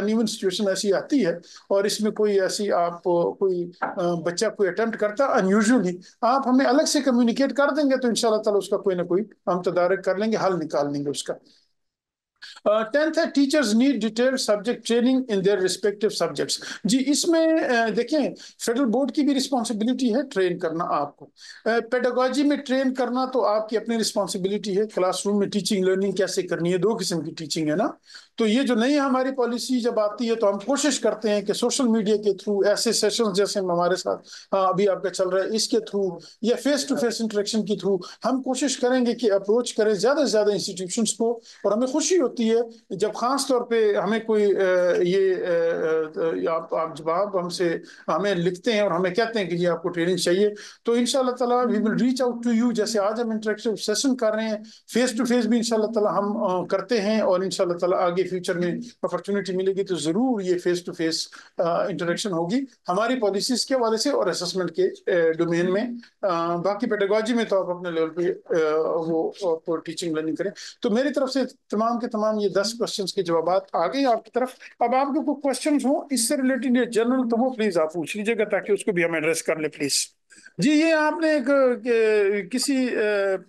अनइवन सिचुएशन ऐसी आती है और इसमें कोई ऐसी आप कोई बच्चा कोई अटेम्प्ट करता अनयूजली आप हमें अलग से कम्युनिकेट कर देंगे तो इन उसका कोई ना कोई हम तदारक कर लेंगे हल निकाल लेंगे उसका टेंथ है teachers need detail subject training in their respective subjects जी इसमें uh, देखें फेडरल बोर्ड की भी रिस्पॉन्सिबिलिटी है ट्रेन करना आपको पेडागोजी uh, में ट्रेन करना तो आपकी अपनी रिस्पॉन्सिबिलिटी है क्लासरूम में टीचिंग लर्निंग कैसे करनी है दो किस्म की टीचिंग है ना तो ये जो नई हमारी पॉलिसी जब आती है तो हम कोशिश करते हैं कि सोशल मीडिया के थ्रू ऐसे सेशन जैसे हमारे साथ हाँ अभी आपका चल रहा है इसके थ्रू या फेस टू फेस इंटरेक्शन के थ्रू हम कोशिश करेंगे कि अप्रोच करें ज़्यादा से ज़्यादा इंस्टीट्यूशन को और हमें खुशी होती है जब ख़ास तौर पर हमें कोई ये आप आप जवाब हमसे हमें लिखते हैं और हमें कहते हैं कि जी आपको ट्रेनिंग चाहिए तो इन तला we will reach out to you जैसे आज हम इंटरेक्टिव सेशन कर रहे हैं फेस टू फेस भी इन ताला हम करते हैं और इन ताला आगे आगे फ्यूचर में अपॉर्चुनिटी मिलेगी तो ज़रूर ये फेस टू फेस इंटरेक्शन होगी हमारी पॉलिसीज़ के हवाले से और असेसमेंट के डोमेन uh, में आ, uh, बाकी पेडागोजी में तो आप अपने लेवल पे uh, वो आपको टीचिंग लर्निंग करें तो मेरी तरफ से तमाम के तमाम ये दस क्वेश्चन के जवाब आ गए आपकी तरफ अब आपके कोई क्वेश्चन हो इससे रिलेटेड जनरल तो वो प्लीज़ आप पूछ लीजिएगा ताकि उसको भी हम एड्रेस कर ले प्लीज़ जी ये आपने एक किसी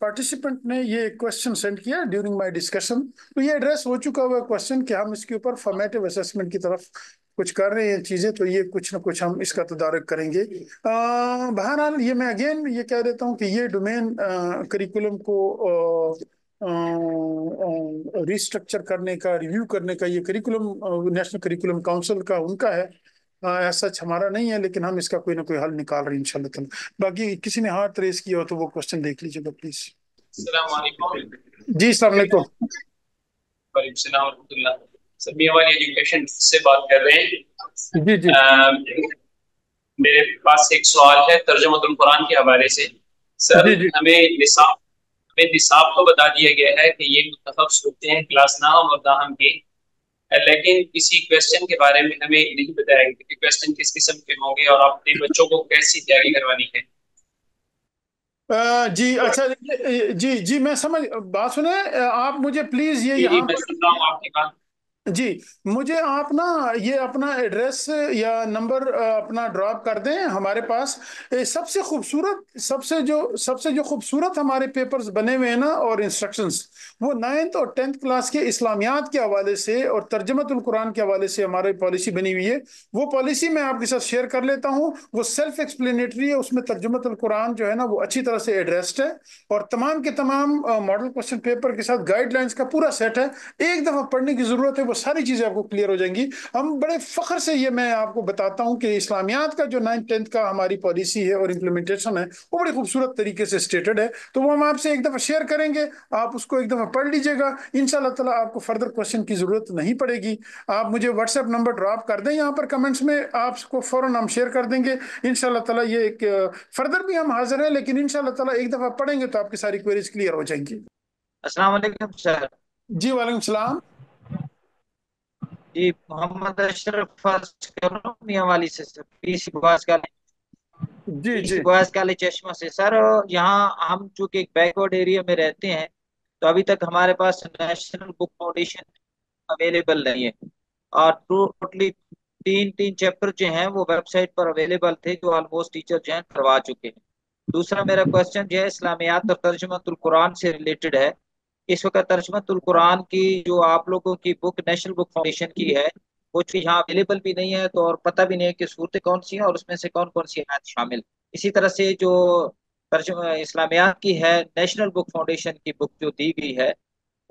पार्टिसिपेंट ने ये क्वेश्चन सेंड किया ड्यूरिंग माय डिस्कशन तो ये एड्रेस हो चुका हुआ क्वेश्चन कि हम इसके ऊपर फॉर्मेटिव असेसमेंट की तरफ कुछ कर रहे हैं चीज़ें तो ये कुछ ना कुछ हम इसका तदारक करेंगे बहरहाल ये मैं अगेन ये कह देता हूँ कि ये डोमेन करिकुलम को आ, रिस्ट्रक्चर करने का रिव्यू करने का ये करिकुलम नेशनल करिकुलम काउंसिल का उनका है हाँ, ऐसा हमारा नहीं है लेकिन हम इसका कोई ना कोई हल निकाल रहे हैं इंशाल्लाह बाकी किसी ने हाथ रेस किया हो तो वो क्वेश्चन देख लीजिएगा प्लीज जी
एजुकेशन से बात कर रहे हैं
जी जी आ,
मेरे पास एक सवाल है तर्जमतुल के हवाले से सर जी जी। हमें निसाब हमें निसाब को बता दिया गया है कि ये मुतफ़ सोचते हैं क्लास नाम और नाहम के लेकिन किसी क्वेश्चन के बारे में हमें नहीं बताया गया कि क्वेश्चन किस किस्म के होंगे और अपने बच्चों को कैसी तैयारी करवानी है
जी अच्छा जी जी मैं समझ बात सुने आप मुझे प्लीज ये यहाँ
आपकी बात
जी, मुझे आप ना ये अपना एड्रेस या नंबर अपना ड्रॉप कर दें हमारे पास सबसे खूबसूरत सबसे जो सबसे जो खूबसूरत हमारे पेपर्स बने हुए हैं ना और इंस्ट्रक्शंस वो नाइन्थ और टेंथ क्लास के इस्लामियात के हवाले से और तर्जमतुल कुरान के हवाले से हमारी पॉलिसी बनी हुई है वो पॉलिसी मैं आपके साथ शेयर कर लेता हूँ वो सेल्फ एक्सप्लेनेटरी है उसमें तर्जमतुल कुरान जो है ना वो अच्छी तरह से एड्रेस्ड है और तमाम के तमाम मॉडल क्वेश्चन पेपर के साथ गाइडलाइंस का पूरा सेट है एक दफ़ा पढ़ने की ज़रूरत है वो सारी चीज़ें आपको क्लियर हो जाएंगी हम बड़े फ़ख्र से ये मैं आपको बताता हूँ कि इस्लामियात का जो नाइन्थ टेंथ का हमारी पॉलिसी है और इम्प्लीमेंटेशन है वो बड़ी खूबसूरत तरीके से स्टेटेड है तो वो हम आपसे एक दफ़ा शेयर करेंगे आप उसको एक दफ़ा पढ़ लीजिएगा इन ताला आपको फर्दर क्वेश्चन की ज़रूरत नहीं पड़ेगी आप मुझे व्हाट्सअप नंबर ड्रॉप कर दें यहाँ पर कमेंट्स में आपको फ़ौर हम शेयर कर देंगे इन ताला ये एक फर्दर भी हम हाजिर हैं लेकिन इन ताला एक दफ़ा पढ़ेंगे तो आपकी सारी क्वेरीज क्लियर हो जाएंगी असल सर जी वालेकुम सलाम जी
मोहम्मद अशरफ फर्स्ट करो वाली से सर पीसी बुआस काले जी जी बुआस काले चश्मा से सर यहाँ हम चूंकि एक बैकवर्ड एरिया में रहते हैं तो अभी तक हमारे पास नेशनल बुक फाउंडेशन अवेलेबल नहीं है और टोटली तीन तीन चैप्टर जो हैं वो वेबसाइट पर अवेलेबल थे जो ऑलमोस्ट टीचर जो हैं करवा चुके हैं दूसरा मेरा क्वेश्चन जो है इस्लामियात और तर्जमतुल कुरान से रिलेटेड है इस वक्त तर्जमतुल कुरान की जो आप लोगों की बुक नेशनल बुक फाउंडेशन की है वो चीज़ यहाँ अवेलेबल भी नहीं है तो और पता भी नहीं है कि सूरतें कौन सी हैं और उसमें से कौन कौन सी आयत शामिल इसी तरह से जो तर्जम इस्लामियात की है नेशनल बुक फाउंडेशन की बुक जो दी गई है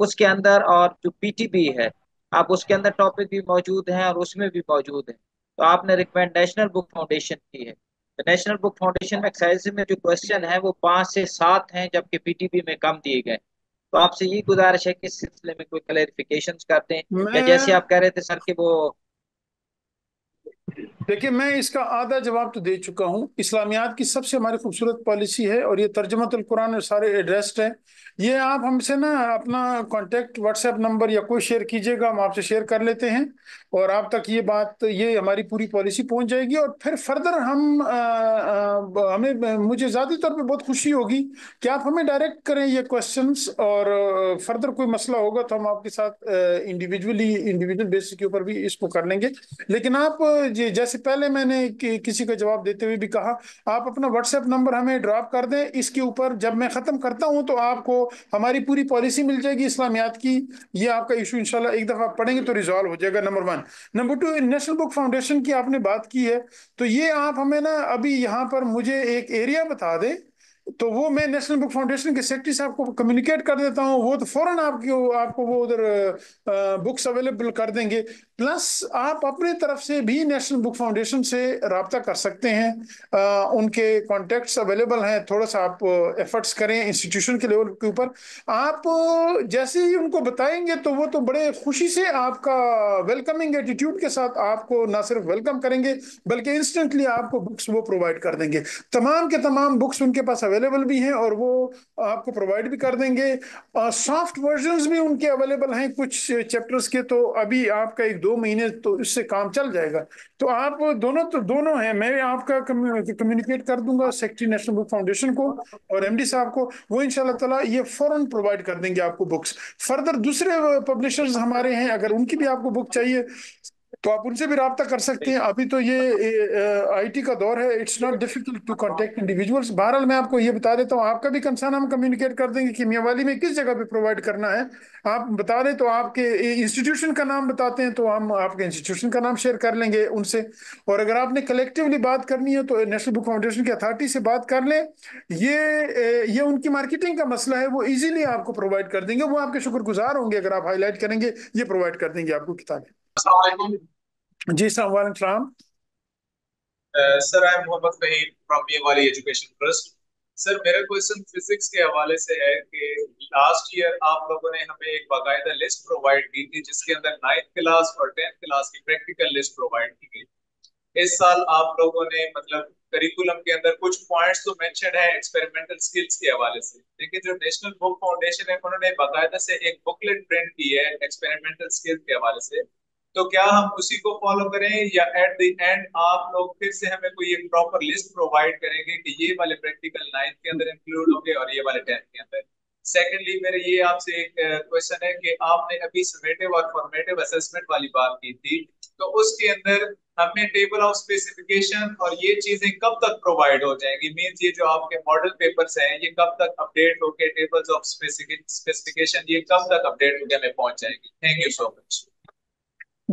उसके अंदर और जो बी है आप उसके अंदर टॉपिक भी मौजूद हैं और उसमें भी मौजूद है तो आपने रिकमेंड नेशनल बुक फाउंडेशन की है तो नेशनल बुक फाउंडेशन में एक्सरसाइज में जो क्वेश्चन है वो पाँच से सात हैं जबकि पीटीबी में कम दिए गए तो आपसे ये गुजारिश है कि इस सिलसिले में कोई क्लैरिफिकेशन करते हैं या जैसे आप कह रहे थे सर कि
वो देखिए मैं इसका आधा जवाब तो दे चुका हूँ इस्लामियात की सबसे हमारी खूबसूरत पॉलिसी है और ये तर्जमत कुरान और सारे एड्रेस्ड है ये आप हमसे ना अपना कॉन्टेक्ट व्हाट्सएप नंबर या कोई शेयर कीजिएगा हम आपसे शेयर कर लेते हैं और आप तक ये बात ये हमारी पूरी पॉलिसी पहुंच जाएगी और फिर फर्दर हम आ, आ, हमें मुझे ज्यादा तौर पर बहुत खुशी होगी कि आप हमें डायरेक्ट करें ये क्वेश्चन और फर्दर कोई मसला होगा तो हम आपके साथ इंडिविजुअली इंडिविजुअल बेसिस के ऊपर भी इसको कर लेंगे लेकिन आप जैसे से पहले मैंने कि, किसी को जवाब देते हुए भी कहा आप अपना व्हाट्सएप नंबर हमें ड्रॉप कर दें इसके ऊपर जब मैं ख़त्म करता हूं तो आपको हमारी पूरी पॉलिसी मिल जाएगी इस्लामियात की ये आपका इशू इंशाल्लाह एक दफ़ा पढ़ेंगे तो रिजॉल्व हो जाएगा number one number two national book foundation की आपने बात की है तो ये आप हमें ना अभी यहाँ पर मुझे एक एरिया बता दें तो वो मैं नेशनल बुक फाउंडेशन के सेक्रेटरी साहब को कम्युनिकेट कर देता हूँ वो तो फ़ौरन आपकी आपको वो उधर बुक्स अवेलेबल कर देंगे प्लस आप अपने तरफ से भी नेशनल बुक फाउंडेशन से रबता कर सकते हैं आ, उनके कॉन्टैक्ट्स अवेलेबल हैं थोड़ा सा आप एफर्ट्स करें इंस्टीट्यूशन के लेवल के ऊपर आप जैसे ही उनको बताएंगे तो वो तो बड़े खुशी से आपका वेलकमिंग एटीट्यूड के साथ आपको ना सिर्फ वेलकम करेंगे बल्कि इंस्टेंटली आपको बुक्स वो प्रोवाइड कर देंगे तमाम के तमाम बुक्स उनके पास अवेलेबल भी हैं और वो आपको प्रोवाइड भी कर देंगे सॉफ्ट वर्जन भी उनके अवेलेबल हैं कुछ चैप्टर्स के तो अभी आपका एक दो महीने तो इससे काम चल जाएगा तो आप दोनों तो दोनों हैं मैं आपका कम्युनिकेट कर दूंगा सेक्रेटरी नेशनल बुक फाउंडेशन को और एमडी साहब को वो इन ताला ये फ़ौरन प्रोवाइड कर देंगे आपको बुक्स फर्दर दूसरे पब्लिशर्स हमारे हैं अगर उनकी भी आपको बुक चाहिए तो आप उनसे भी रहा कर सकते हैं अभी तो ये आईटी का दौर है it's not difficult to contact individuals बहरहाल मैं आपको ये बता देता हूँ आपका भी कंसर्न हम कम्युनिकेट कर देंगे कि मियावाली में किस जगह पे प्रोवाइड करना है आप बता दें तो आपके इंस्टीट्यूशन का नाम बताते हैं तो हम आपके इंस्टीट्यूशन का नाम शेयर कर लेंगे उनसे और अगर आपने कलेक्टिवली बात करनी है तो नेशनल बुक फाउंडेशन की अथॉरिटी से बात कर लें ये ये उनकी मार्केटिंग का मसला है वो ईजिली आपको प्रोवाइड कर देंगे वो आपके शुक्रगुजार होंगे अगर आप हाईलाइट करेंगे ये प्रोवाइड कर देंगे आपको किताबें जी sir uh, from?
Sir I am Mohammad Faheem from बी वाली एजुकेशन ट्रस्ट सर मेरा क्वेश्चन फिजिक्स के हवाले से है कि लास्ट ईयर आप लोगों ने हमें एक बाकायदा लिस्ट प्रोवाइड की थी जिसके अंदर नाइन्थ क्लास और टेंथ क्लास की प्रैक्टिकल लिस्ट प्रोवाइड की गई इस साल आप लोगों ने मतलब करिकुलम के अंदर कुछ पॉइंट्स तो मेंशन है एक्सपेरिमेंटल स्किल्स के हवाले से लेकिन जो नेशनल बुक फाउंडेशन है उन्होंने बाकायदा से एक बुकलेट प्रिंट की है एक्सपेरिमेंटल स्किल्स के हवाले से तो क्या हम उसी को फॉलो करें या एट द एंड आप लोग फिर से हमें कोई एक प्रॉपर लिस्ट प्रोवाइड करेंगे कि ये वाले प्रैक्टिकल नाइन्थ के अंदर इंक्लूड होंगे और ये वाले टेंथ के अंदर सेकेंडली मेरे ये आपसे एक क्वेश्चन है कि आपने अभी समेटिव और फॉर्मेटिव असेसमेंट वाली बात की थी तो उसके अंदर हमने टेबल ऑफ स्पेसिफिकेशन और ये चीजें कब तक प्रोवाइड हो जाएंगी मीन्स ये जो आपके मॉडल पेपर्स हैं ये कब तक अपडेट होके टेबल्स ऑफ स्पेसिफिकेशन ये कब तक अपडेट होके हमें पहुंच जाएंगे थैंक यू सो मच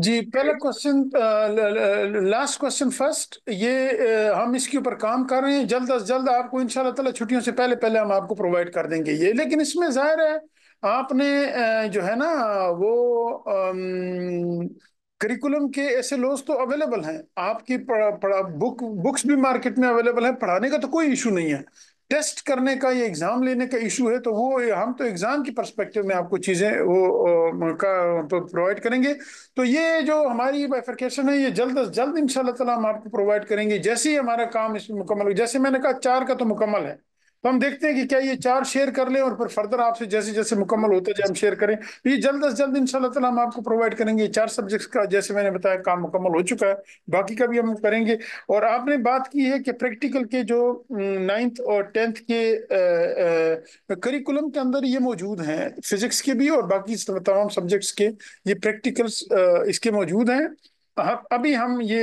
जी पहला क्वेश्चन लास्ट क्वेश्चन फर्स्ट ये आ, हम इसके ऊपर काम कर रहे हैं जल्द अज जल्द आपको इंशाल्लाह ताला छुट्टियों से पहले पहले हम आपको प्रोवाइड कर देंगे ये लेकिन इसमें जाहिर है आपने जो है ना वो करिकुलम के ऐसे लोज तो अवेलेबल हैं आपकी पढ़ा, पढ़ा बुक बुक्स भी मार्केट में अवेलेबल हैं पढ़ाने का तो कोई इशू नहीं है टेस्ट करने का या एग्ज़ाम लेने का इशू है तो वो हम तो एग्ज़ाम की परस्पेक्टिव में आपको चीज़ें वो का प्रोवाइड तो करेंगे तो ये जो हमारी बाइफरकेशन है ये जल्द अज जल्द इन शाह हम आपको प्रोवाइड करेंगे जैसे ही हमारा काम इसमें मुकम्मल हो जैसे मैंने कहा चार का तो मुकम्मल है तो हम देखते हैं कि क्या ये चार शेयर कर लें और फिर फर्दर आपसे जैसे जैसे मुकम्मल होता जाए हम शेयर करें ये जल्द अज जल्द शाला तला हम आपको प्रोवाइड करेंगे चार सब्जेक्ट्स का जैसे मैंने बताया काम मुकम्मल हो चुका है बाकी का भी हम करेंगे और आपने बात की है कि प्रैक्टिकल के जो नाइन्थ और टेंथ के करिकुलम के अंदर ये मौजूद हैं फिजिक्स के भी और बाकी तमाम सब्जेक्ट्स के ये प्रैक्टिकल्स इसके मौजूद हैं अभी हम ये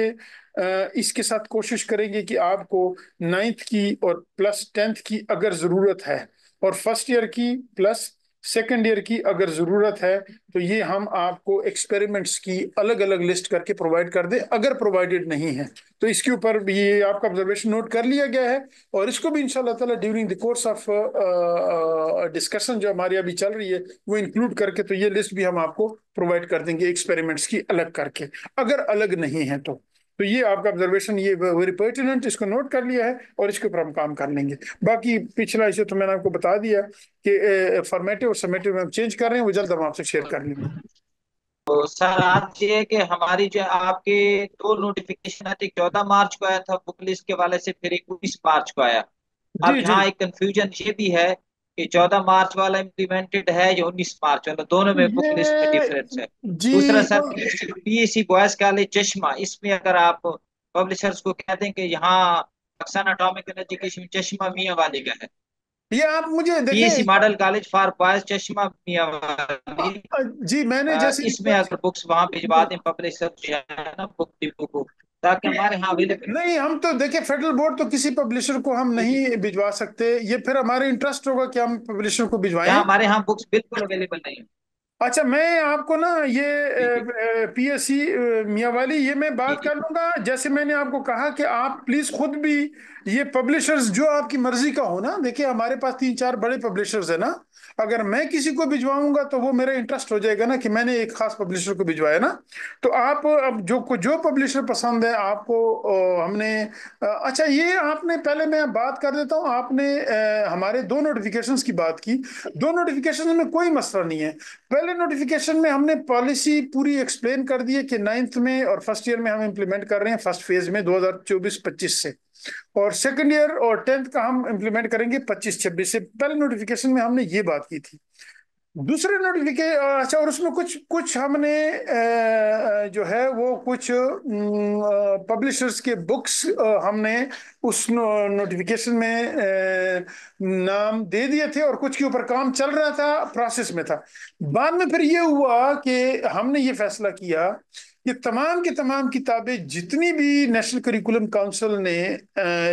इसके साथ कोशिश करेंगे कि आपको नाइन्थ की और प्लस टेंथ की अगर ज़रूरत है और फर्स्ट ईयर की प्लस सेकेंड ईयर की अगर ज़रूरत है तो ये हम आपको एक्सपेरिमेंट्स की अलग अलग लिस्ट करके प्रोवाइड कर दें अगर प्रोवाइडेड नहीं है तो इसके ऊपर ये आपका ऑब्जर्वेशन नोट कर लिया गया है और इसको भी इंशाल्लाह ताला during the course of discussion जो हमारी अभी चल रही है वो इंक्लूड करके तो ये लिस्ट भी हम आपको प्रोवाइड कर देंगे एक्सपेरिमेंट्स की अलग करके अगर अलग नहीं है तो तो ये आपका ऑब्जर्वेशन ये वेरी पर्टिनेंट इसको नोट कर लिया है और इसके ऊपर हम काम कर लेंगे बाकी पिछला इसे तो मैंने आपको बता दिया कि फॉर्मेटिव और सबमेटिव में हम चेंज कर रहे हैं वो जल्द हम आपसे शेयर कर लेंगे
तो सर आज ये कि हमारी जो आपके दो नोटिफिकेशन आते चौदह मार्च को आया था बुक लिस्ट के वाले से फिर इक्कीस मार्च को आया अब यहाँ एक कंफ्यूजन ये भी है कि चौदह मार्च वाला इम्प्लीमेंटेड है या उन्नीस मार्च वाला मतलब दोनों में बुक लिस्ट में डिफरेंस है दूसरा सर पीएसी बॉयज कॉलेज चश्मा इसमें अगर आप पब्लिशर्स को कह दें कि यहाँ पाकिस्तान अटोमिक एनर्जी के चश्मा मियाँ वाली का है ये आप मुझे मॉडल कॉलेज फॉर बॉयज चश्मा मिया वाली जी मैंने जैसे इसमें अगर बुक्स वहाँ भिजवा दें ना बुक डिपो को ताकि हमारे यहाँ अवेलेबल
नहीं हम तो देखिए फेडरल बोर्ड तो किसी पब्लिशर को हम नहीं भिजवा सकते ये फिर हमारे इंटरेस्ट होगा कि हम पब्लिशर को भिजवाए हमारे यहाँ बुक्स
बिल्कुल अवेलेबल नहीं
अच्छा मैं आपको ना ये पी एस सी मियाँ वाली ये मैं बात कर लूंगा जैसे मैंने आपको कहा कि आप प्लीज खुद भी ये पब्लिशर्स जो आपकी मर्जी का हो ना देखिए हमारे पास तीन चार बड़े पब्लिशर्स है ना अगर मैं किसी को भिजवाऊंगा तो वो मेरा इंटरेस्ट हो जाएगा ना कि मैंने एक खास पब्लिशर को भिजवाया ना तो आप अब जो को जो पब्लिशर पसंद है आपको हमने अच्छा ये आपने पहले मैं बात कर देता हूँ आपने हमारे दो नोटिफिकेशंस की बात की दो नोटिफिकेशन में कोई मसला नहीं है पहले नोटिफिकेशन में हमने पॉलिसी पूरी एक्सप्लेन कर दी है कि नाइन्थ में और फर्स्ट ईयर में हम इम्प्लीमेंट कर रहे हैं फर्स्ट फेज में दो हजार से और सेकंड ईयर और टेंथ का हम इम्प्लीमेंट करेंगे पच्चीस छब्बीस से पहले नोटिफिकेशन में हमने ये बात की थी दूसरे नोटिफिकेशन अच्छा और उसमें कुछ कुछ हमने जो है वो कुछ पब्लिशर्स के बुक्स हमने उस नोटिफिकेशन में नाम दे दिए थे और कुछ के ऊपर काम चल रहा था प्रोसेस में था बाद में फिर ये हुआ कि हमने ये फैसला किया ये तमाम की तमाम किताबें जितनी भी नेशनल करिकुलम काउंसिल ने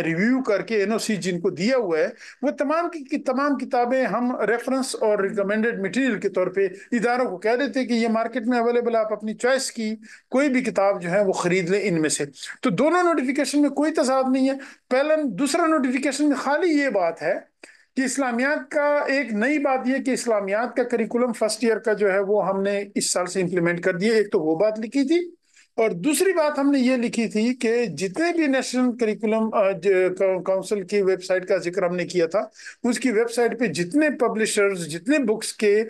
रिव्यू करके एनओसी जिनको दिया हुआ है वो तमाम की, की तमाम किताबें हम रेफरेंस और रिकमेंडेड मटेरियल के तौर पे इदारों को कह देते हैं कि ये मार्केट में अवेलेबल आप अपनी चॉइस की कोई भी किताब जो है वो ख़रीद लें इनमें से तो दोनों नोटिफिकेशन में कोई तजाद नहीं है पहला दूसरा नोटिफिकेशन में खाली ये बात है कि इस्लामियात का एक नई बात यह कि इस्लामियात का करिकुलम फर्स्ट ईयर का जो है वो हमने इस साल से इम्प्लीमेंट कर दिया एक तो वो बात लिखी थी और दूसरी बात हमने ये लिखी थी कि जितने भी नेशनल करिकुलम काउंसिल की वेबसाइट का जिक्र हमने किया था उसकी वेबसाइट पे जितने पब्लिशर्स जितने बुक्स के आ,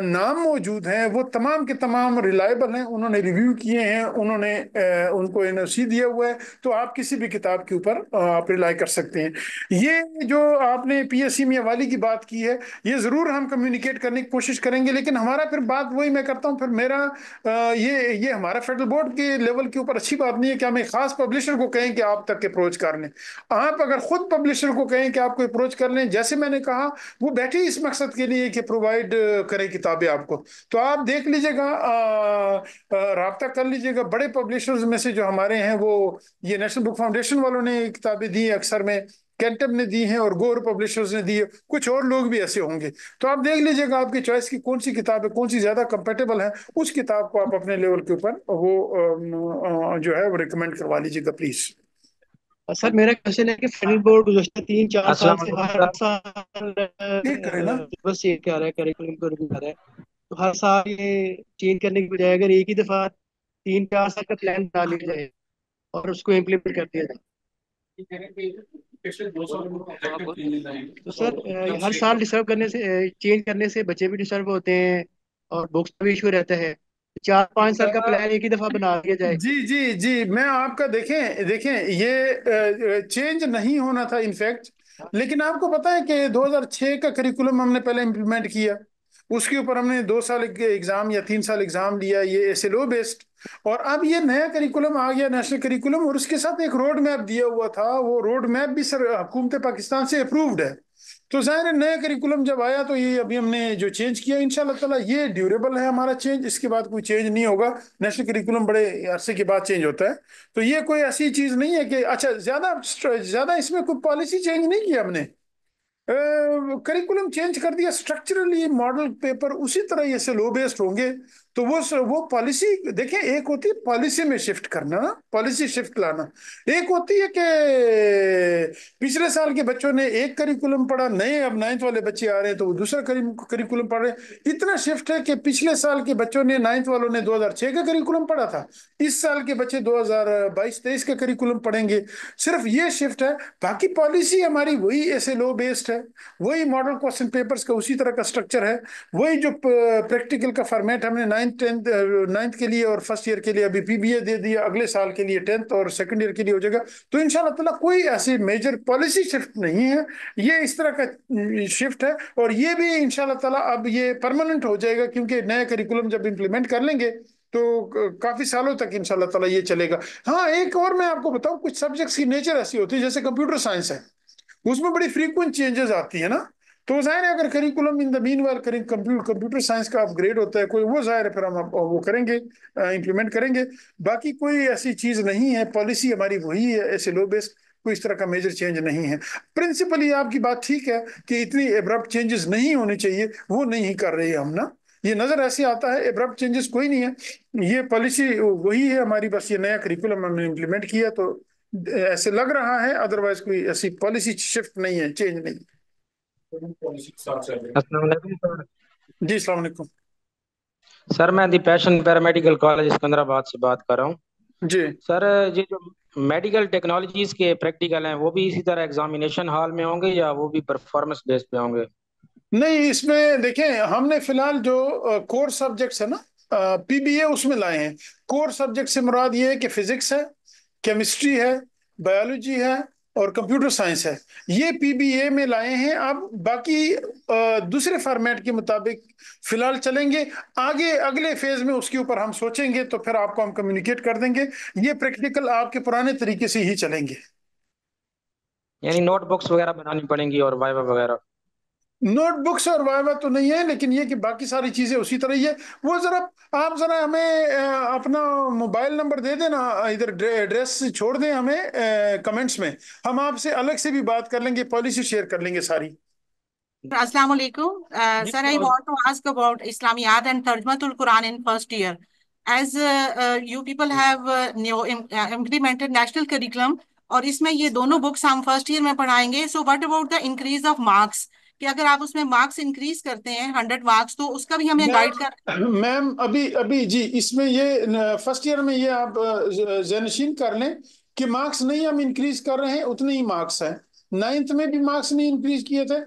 नाम मौजूद हैं वो तमाम के तमाम रिलायबल हैं उन्होंने रिव्यू किए हैं उन्होंने आ, उनको एन दिया हुआ है तो आप किसी भी किताब के ऊपर आप रिलाई कर सकते हैं ये जो आपने पी में हवाले की बात की है ये ज़रूर हम कम्युनिकेट करने की कोशिश करेंगे लेकिन हमारा फिर बात वही मैं करता हूँ फिर मेरा आ, ये ये हमारा फेडरल बोर्ड के लेवल के ऊपर अच्छी बात नहीं है कि हमें खास पब्लिशर को कहें कि आप तक अप्रोच कर लें आप अगर खुद पब्लिशर को कहें कि आपको अप्रोच कर लें जैसे मैंने कहा वो बैठे इस मकसद के लिए कि प्रोवाइड करें किताबें आपको तो आप देख लीजिएगा रबता कर लीजिएगा बड़े पब्लिशर्स में से जो हमारे हैं वो ये नेशनल बुक फाउंडेशन वालों ने किताबें दी अक्सर में कैंटम ने दी हैं और गोर पब्लिशर्स ने दी है कुछ और लोग भी ऐसे होंगे तो आप देख लीजिएगा आपकी चॉइस की कौन सी किताब है कौन सी ज़्यादा कंपेटेबल है उस किताब को आप अपने लेवल के ऊपर वो जो है वो रिकमेंड करवा लीजिएगा प्लीज़ सर मेरा क्वेश्चन है कि फाइनल
बोर्ड गुजशत तीन चार हाँ, साल से हर
साल बस ये क्या रहा है
करिकुलम को रहा है तो हर साल ये चेंज करने की बजाय अगर एक ही दफा तीन चार साल का प्लान डाल लिया जाए और उसको इम्प्लीमेंट कर दिया
जाए तो, तो सर हर साल
डिस्टर्ब करने से चेंज करने से बच्चे भी डिस्टर्ब होते हैं और बुक्स का भी इशू रहता है चार पांच साल का प्लान एक ही दफा बना
दिया जाए जी जी जी मैं आपका देखें देखें ये चेंज नहीं होना था इनफैक्ट लेकिन आपको पता है कि 2006 का करिकुलम हमने पहले इम्प्लीमेंट किया उसके ऊपर हमने दो साल एग्जाम या तीन साल एग्जाम लिया ये एस एलो बेस्ड और अब ये नया करिकुलम आ गया नेशनल करिकुलम और उसके साथ एक रोड मैप दिया हुआ था वो रोड मैप भी सर हुकूमत पाकिस्तान से अप्रूव्ड है तो ज़ाहिर है नया करिकुलम जब आया तो ये अभी हमने जो चेंज किया इन ताला ये ड्यूरेबल है हमारा चेंज इसके बाद कोई चेंज नहीं होगा नेशनल करिकुलम बड़े अरसे के बाद चेंज होता है तो ये कोई ऐसी चीज़ नहीं है कि अच्छा ज़्यादा ज़्यादा इसमें कोई पॉलिसी चेंज नहीं किया हमने करिकुलम चेंज कर दिया स्ट्रक्चरली मॉडल पेपर उसी तरह ये से लो बेस्ड होंगे तो वो वो पॉलिसी देखिए एक होती है पॉलिसी में शिफ्ट करना पॉलिसी शिफ्ट लाना एक होती है कि पिछले साल के बच्चों ने एक करिकुलम पढ़ा नए अब नाइन्थ वाले बच्चे आ रहे हैं तो वो दूसरा करिकुलम पढ़ रहे हैं इतना शिफ्ट है कि पिछले साल के बच्चों ने नाइन्थ वालों ने 2006 का करिकुलम पढ़ा था इस साल के बच्चे 2022 हजार का करिकुलम पढ़ेंगे सिर्फ ये शिफ्ट है बाकी पॉलिसी हमारी वही ऐसे लो बेस्ड है वही मॉडल क्वेश्चन पेपर का उसी तरह का स्ट्रक्चर है वही जो प्रैक्टिकल का फॉर्मेट हमने नाइन्थ टेंथ नाइन्थ के लिए और फर्स्ट ईयर के लिए अभी पीबीए दे दिया अगले साल के लिए टेंथ और सेकंड ईयर के लिए हो जाएगा तो इन ताला कोई ऐसी मेजर पॉलिसी शिफ्ट नहीं है ये इस तरह का शिफ्ट हम्म, है और ये भी इन ताला अब ये परमानेंट हो जाएगा क्योंकि नया करिकुलम जब इम्प्लीमेंट कर लेंगे तो काफ़ी सालों तक इन ताला ये चलेगा हाँ एक और मैं आपको बताऊँ कुछ सब्जेक्ट्स की नेचर ऐसी होती है जैसे कंप्यूटर साइंस है उसमें बड़ी फ्रीक्वेंट चेंजेस आती है ना तो जाहिर है अगर curriculum in the meanwhile computer science का अपग्रेड होता है कोई वो जाहिर है फिर हम वो करेंगे इम्प्लीमेंट करेंगे बाकी कोई ऐसी चीज़ नहीं है पॉलिसी हमारी वही है ऐसे लो बेस कोई इस तरह का मेजर चेंज नहीं है प्रिंसिपली आपकी बात ठीक है कि इतनी एब्रप्ट चेंजेस नहीं होने चाहिए वो नहीं कर रहे हम ना ये नज़र ऐसे आता है एब्रप्ट चेंजेस कोई नहीं है ये पॉलिसी वही है हमारी बस ये नया करिकुलम हमने इम्प्लीमेंट किया तो ऐसे लग रहा है अदरवाइज कोई ऐसी पॉलिसी शिफ्ट नहीं है चेंज नहीं है सर
जी सलामकुम सर मैं दिपैशन पैरामेडिकल कॉलेज सिकंदराबाद से बात कर रहा हूँ जी सर ये जो मेडिकल टेक्नोलॉजीज के प्रैक्टिकल हैं वो भी इसी तरह एग्जामिनेशन हॉल में होंगे या वो भी परफॉर्मेंस बेस पे होंगे
नहीं इसमें देखें हमने फिलहाल जो कोर सब्जेक्ट्स है ना पीबीए उसमें लाए हैं कोर सब्जेक्ट से मुराद ये है कि फिजिक्स है केमिस्ट्री है बायोलॉजी है और कंप्यूटर साइंस है ये पीबीए में लाए हैं अब बाकी दूसरे फॉर्मेट के मुताबिक फिलहाल चलेंगे आगे अगले फेज में उसके ऊपर हम सोचेंगे तो फिर आपको हम कम्युनिकेट कर देंगे ये प्रैक्टिकल आपके पुराने तरीके से ही चलेंगे यानी नोटबुक्स वगैरह बनानी पड़ेंगी और वाइवा वगैरह नोटबुक से और वायवा तो नहीं है लेकिन ये कि बाकी सारी चीज़ें उसी तरह ही है वो ज़रा आप ज़रा हमें अपना मोबाइल नंबर दे देना इधर एड्रेस छोड़ दें हमें कमेंट्स में हम आपसे अलग से भी बात कर लेंगे पॉलिसी शेयर कर लेंगे सारी
और इसमें ये दोनों बुक्स हम फर्स्ट ईयर में पढ़ाएंगे so what about the increase of marks कि अगर आप उसमें मार्क्स इंक्रीज करते हैं हंड्रेड मार्क्स तो उसका भी हमें गाइड
कर मैम अभी अभी जी इसमें ये फर्स्ट ईयर में ये आप जैनशीन कर लें कि मार्क्स नहीं हम इंक्रीज कर रहे हैं उतने ही मार्क्स हैं नाइन्थ में भी मार्क्स नहीं इंक्रीज किए थे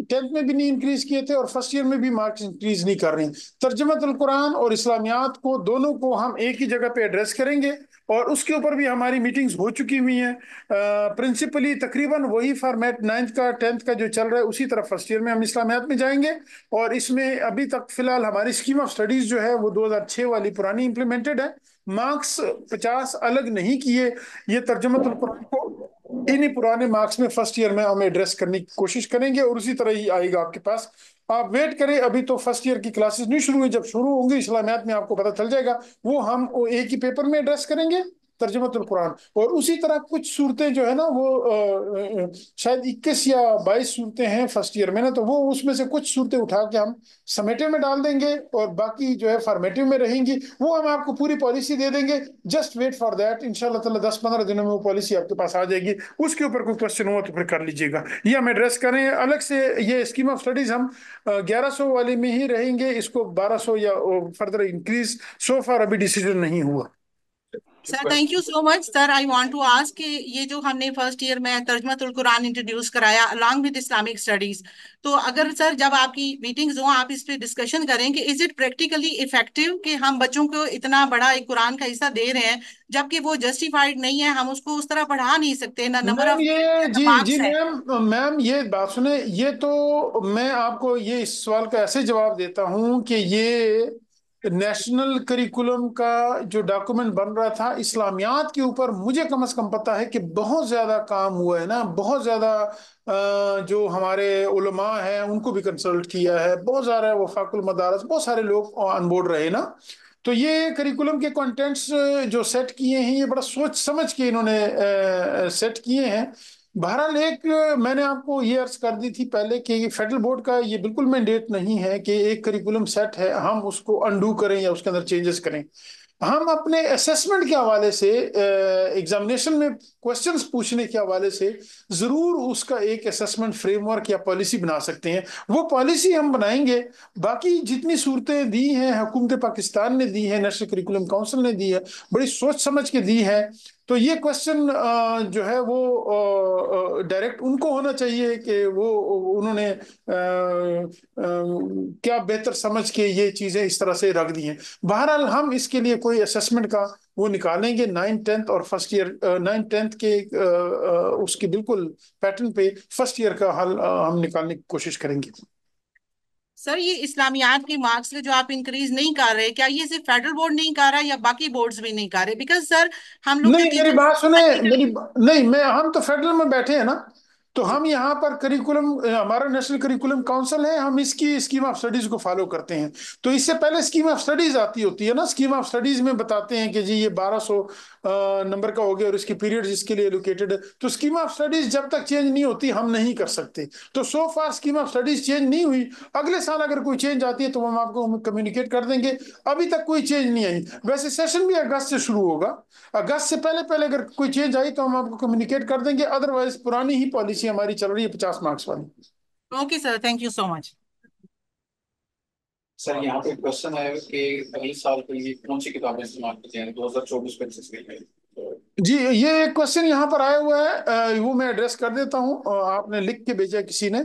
टेंथ में भी नहीं इंक्रीज किए थे और फर्स्ट ईयर में भी मार्क्स इंक्रीज नहीं कर रहे हैं तर्जमत कुरान और इस्लामियात को दोनों को हम एक ही जगह पे एड्रेस करेंगे और उसके ऊपर भी हमारी मीटिंग्स हो चुकी हुई हैं प्रिंसिपली तकरीबन वही फॉर्मेट नाइन्थ का टेंथ का जो चल रहा है उसी तरह फर्स्ट ईयर में हम इस्लामियात में जाएंगे और इसमें अभी तक फ़िलहाल हमारी स्कीम ऑफ स्टडीज़ जो है वो 2006 वाली पुरानी इम्प्लीमेंटेड है मार्क्स 50 अलग नहीं किए ये तर्जमतुल को इन्हीं पुराने मार्क्स में फर्स्ट ईयर में हम एड्रेस करने की कोशिश करेंगे और उसी तरह ही आएगा आपके पास आप वेट करें अभी तो फर्स्ट ईयर की क्लासेस नहीं शुरू हुई जब शुरू होंगी इस्लामियात में आपको पता चल जाएगा वो हम एक ही पेपर में एड्रेस करेंगे कुरान और उसी तरह कुछ सूरतें जो है ना वो आ, शायद इक्कीस या बाईस सूरतें हैं फर्स्ट ईयर में ना तो वो उसमें से कुछ सूरतें उठा के हम समेटे में डाल देंगे और बाकी जो है फॉर्मेटिव में रहेंगी वो हम आपको पूरी पॉलिसी दे देंगे जस्ट वेट फॉर दैट इनशाला तला दस पंद्रह दिनों में वो पॉलिसी आपके पास आ जाएगी उसके ऊपर कोई क्वेश्चन हुआ तो फिर कर लीजिएगा ये हम एड्रेस करें अलग से ये स्कीम ऑफ स्टडीज हम ग्यारह सौ वाली में ही रहेंगे इसको बारह सौ या फर्दर इंक्रीज सो फार अभी डिसीजन नहीं हुआ
sir thank you so much sir I want to ask कि ये जो हमने फर्स्ट ईयर में तर्जमा कुरान इंट्रोड्यूस कराया अलॉन्ग विद इस्लामिक स्टडीज तो अगर सर जब आपकी मीटिंग्स हो आप इस पे डिस्कशन करें कि इज इट प्रैक्टिकली इफेक्टिव कि हम बच्चों को इतना बड़ा एक कुरान का हिस्सा दे रहे हैं जबकि वो जस्टिफाइड नहीं है हम उसको उस तरह पढ़ा नहीं सकते ना नंबर ऑफ जी जी
मैम मैम ये बात सुने ये तो मैं आपको ये इस सवाल का ऐसे जवाब देता हूँ कि ये नेशनल करिकुलम का जो डॉक्यूमेंट बन रहा था इस्लामियात के ऊपर मुझे कम से कम पता है कि बहुत ज़्यादा काम हुआ है ना बहुत ज़्यादा जो हमारे उलमा हैं उनको भी कंसल्ट किया है बहुत सारे वफाकुल मदारस बहुत सारे लोग अनबोर्ड रहे ना तो ये करिकुलम के कंटेंट्स जो सेट किए हैं ये बड़ा सोच समझ के इन्होंने सेट किए हैं बहरहाल एक मैंने आपको ये अर्ज कर दी थी पहले कि फेडरल बोर्ड का ये बिल्कुल मैंडेट नहीं है कि एक करिकुलम सेट है हम उसको अंडू करें या उसके अंदर चेंजेस करें हम अपने असेसमेंट के हवाले से एग्जामिनेशन में क्वेश्चंस पूछने के हवाले से ज़रूर उसका एक असेसमेंट फ्रेमवर्क या पॉलिसी बना सकते हैं वो पॉलिसी हम बनाएंगे बाकी जितनी सूरतें दी हैं हुकूमत पाकिस्तान ने दी है नेशनल करिकुलम काउंसिल ने दी है बड़ी सोच समझ के दी है तो ये क्वेश्चन जो है वो डायरेक्ट उनको होना चाहिए कि वो उन्होंने क्या बेहतर समझ के ये चीज़ें इस तरह से रख दी हैं बहरहाल हम इसके लिए कोई असेसमेंट का वो निकालेंगे नाइन टेंथ और फर्स्ट ईयर नाइन टेंथ के उसके बिल्कुल पैटर्न पे फर्स्ट ईयर का हल हम निकालने की कोशिश करेंगे
सर ये इस्लामियात के मार्क्स जो आप इंक्रीज नहीं कर रहे क्या ये सिर्फ फेडरल बोर्ड नहीं कर रहा या बाकी बोर्ड्स भी नहीं कर रहे बिकॉज सर हम लोग नहीं मेरी बात सुने
मेरी नहीं मैं हम तो फेडरल में बैठे हैं ना तो हम यहाँ पर करिकुलम हमारा नेशनल करिकुलम काउंसिल है हम इसकी स्कीम ऑफ स्टडीज को फॉलो करते हैं तो इससे पहले स्कीम ऑफ स्टडीज आती होती है ना स्कीम ऑफ स्टडीज में बताते हैं कि जी ये 1200 नंबर का हो गया और इसके पीरियड इसके लिए एलोकेटेड है तो स्कीम ऑफ स्टडीज जब तक चेंज नहीं होती हम नहीं कर सकते तो so far scheme of studies change नहीं हुई अगले साल अगर कोई चेंज आती है तो हम आपको कम्युनिकेट कर देंगे अभी तक कोई चेंज नहीं आई वैसे सेशन भी अगस्त से शुरू होगा अगस्त से पहले पहले अगर कोई चेंज आई तो हम आपको कम्युनिकेट कर देंगे अदरवाइज पुरानी ही पॉलिसी पॉलिसी हमारी चल रही है पचास मार्क्स वाली okay sir thank you so much
sir यहाँ पे क्वेश्चन है कि अगले साल के लिए कौन सी किताबें इस्तेमाल की जाएंगी दो हजार चौबीस पच्चीस के लिए
जी ये एक क्वेश्चन यहाँ पर आया हुआ है वो मैं एड्रेस कर देता हूँ आपने लिख के भेजा किसी ने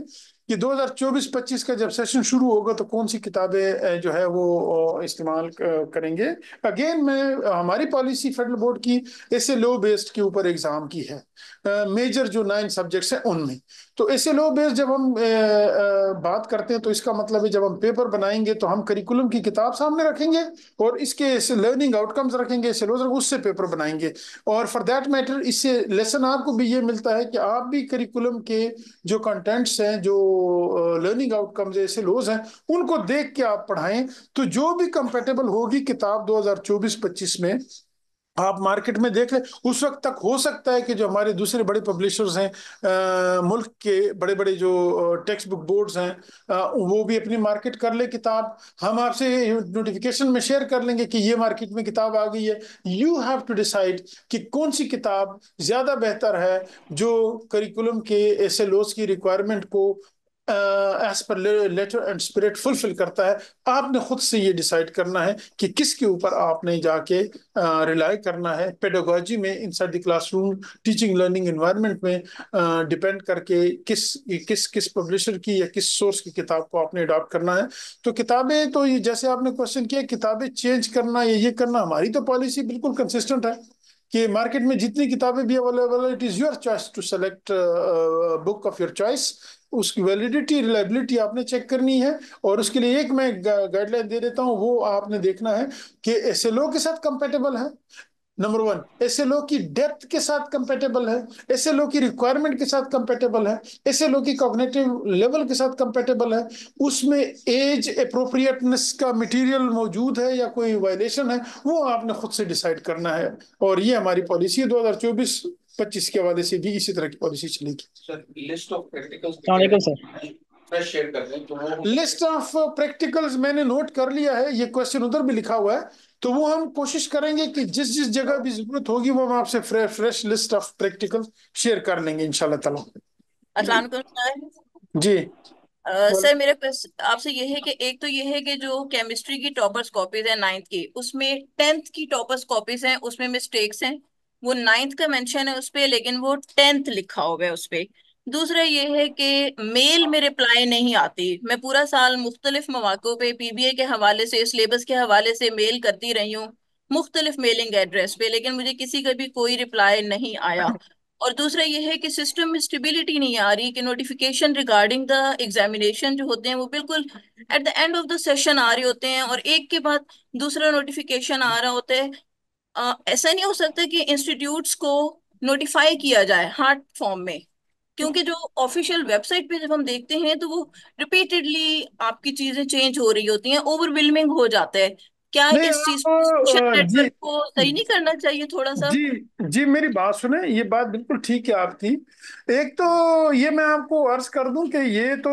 कि 2024-25 का जब सेशन शुरू होगा तो कौन सी किताबें जो है वो इस्तेमाल करेंगे अगेन मैं हमारी पॉलिसी फेडरल बोर्ड की ऐसे लो बेस्ड के ऊपर एग्ज़ाम की है मेजर जो नाइन सब्जेक्ट्स हैं उनमें तो ऐसे लो बेस जब हम ए, ए, बात करते हैं तो इसका मतलब है जब हम पेपर बनाएंगे तो हम करिकुलम की किताब सामने रखेंगे और इसके ऐसे लर्निंग आउटकम्स रखेंगे ऐसे लोज उससे पेपर बनाएंगे और फॉर देट मैटर इससे लेसन आपको भी ये मिलता है कि आप भी करिकुलम के जो कंटेंट्स हैं जो लर्निंग आउटकम्स है ऐसे लोज हैं उनको देख के आप पढ़ाएं तो जो भी कंपेटेबल होगी किताब दो हजार में आप मार्केट में देख लें उस वक्त तक हो सकता है कि जो हमारे दूसरे बड़े पब्लिशर्स हैं आ, मुल्क के बड़े बड़े जो टेक्स्ट बुक बोर्ड्स हैं आ, वो भी अपनी मार्केट कर ले किताब हम आपसे नोटिफिकेशन में शेयर कर लेंगे कि ये मार्केट में किताब आ गई है यू हैव टू डिसाइड कि कौन सी किताब ज़्यादा बेहतर है जो करिकुलम के एस एल की रिक्वायरमेंट को as per letter and spirit fulfil करता है आपने खुद से ये डिसाइड करना है कि किसके ऊपर आपने जाके रिलाई करना है पेडोगोजी में inside the classroom teaching learning environment में डिपेंड करके किस किस किस पब्लिशर की या किस सोर्स की किताब को आपने अडॉप्ट करना है तो किताबें तो ये जैसे आपने क्वेश्चन किया किताबें चेंज करना या ये करना हमारी तो पॉलिसी बिल्कुल कंसिस्टेंट है कि मार्केट में जितनी किताबें भी available it is your choice to select book of your choice उसकी वैलिडिटी रिलायबिलिटी आपने चेक करनी है और उसके लिए एक मैं गाइडलाइन दे देता हूँ वो आपने देखना है कि एस के साथ कंपेटेबल है नंबर वन एस की डेप्थ के साथ कंपेटेबल है एस की रिक्वायरमेंट के साथ कंपेटेबल है एस की कॉग्नेटिव लेवल के साथ कंपेटेबल है उसमें एज अप्रोप्रिएटनेस का मटेरियल मौजूद है या कोई वायलेशन है वो आपने खुद से डिसाइड करना है और ये हमारी पॉलिसी है दो पच्चीस के हवाले से भी इसी तरह की पॉलिसी चलेगी
लिस्ट ऑफ प्रैक्टिकल्स
मैंने तो नोट कर लिया है ये क्वेश्चन उधर भी लिखा हुआ है तो वो हम कोशिश करेंगे कि जिस जिस जगह भी जरूरत होगी वो हम आपसे fresh list of practical share कर लेंगे इनशाला अच्छा, जी
सर मेरा आपसे ये है कि एक तो ये है कि जो केमिस्ट्री की टॉपर्स कॉपीज है नाइन्थ की उसमें टेंथ की टॉपर्स कॉपीज हैं उसमें मिस्टेक्स हैं वो नाइन्थ का मेंशन है उसपे लेकिन वो टेंथ लिखा हुआ है उसपे दूसरा ये है कि मेल में रिप्लाई नहीं आती मैं पूरा साल मुख्तलिफ मौाक़ों पे पी बी ए के हवाले से सिलेबस के हवाले से मेल करती रही हूँ मुख्तलिफ मेलिंग एड्रेस पे लेकिन मुझे किसी का भी कोई रिप्लाई नहीं आया और दूसरा ये है कि सिस्टम में स्टेबिलिटी नहीं आ रही कि नोटिफिकेशन रिगार्डिंग द एग्जामिनेशन जो होते हैं वो बिल्कुल at the end of the session आ रहे होते हैं और एक के बाद दूसरा नोटिफिकेशन आ रहा होता है ऐसा नहीं हो सकता कि इंस्टीट्यूट्स को नोटिफाई किया जाए हार्ड फॉर्म में क्योंकि जो ऑफिशियल वेबसाइट पे जब हम देखते हैं तो वो रिपीटेडली आपकी चीजें चेंज हो रही होती हैं ओवरविलमिंग हो जाता है क्या इस चीज हाँ, हाँ, को सही नहीं करना चाहिए थोड़ा सा जी
जी मेरी बात सुने ये बात बिल्कुल ठीक है आपकी एक तो ये मैं आपको अर्ज कर दूं कि ये तो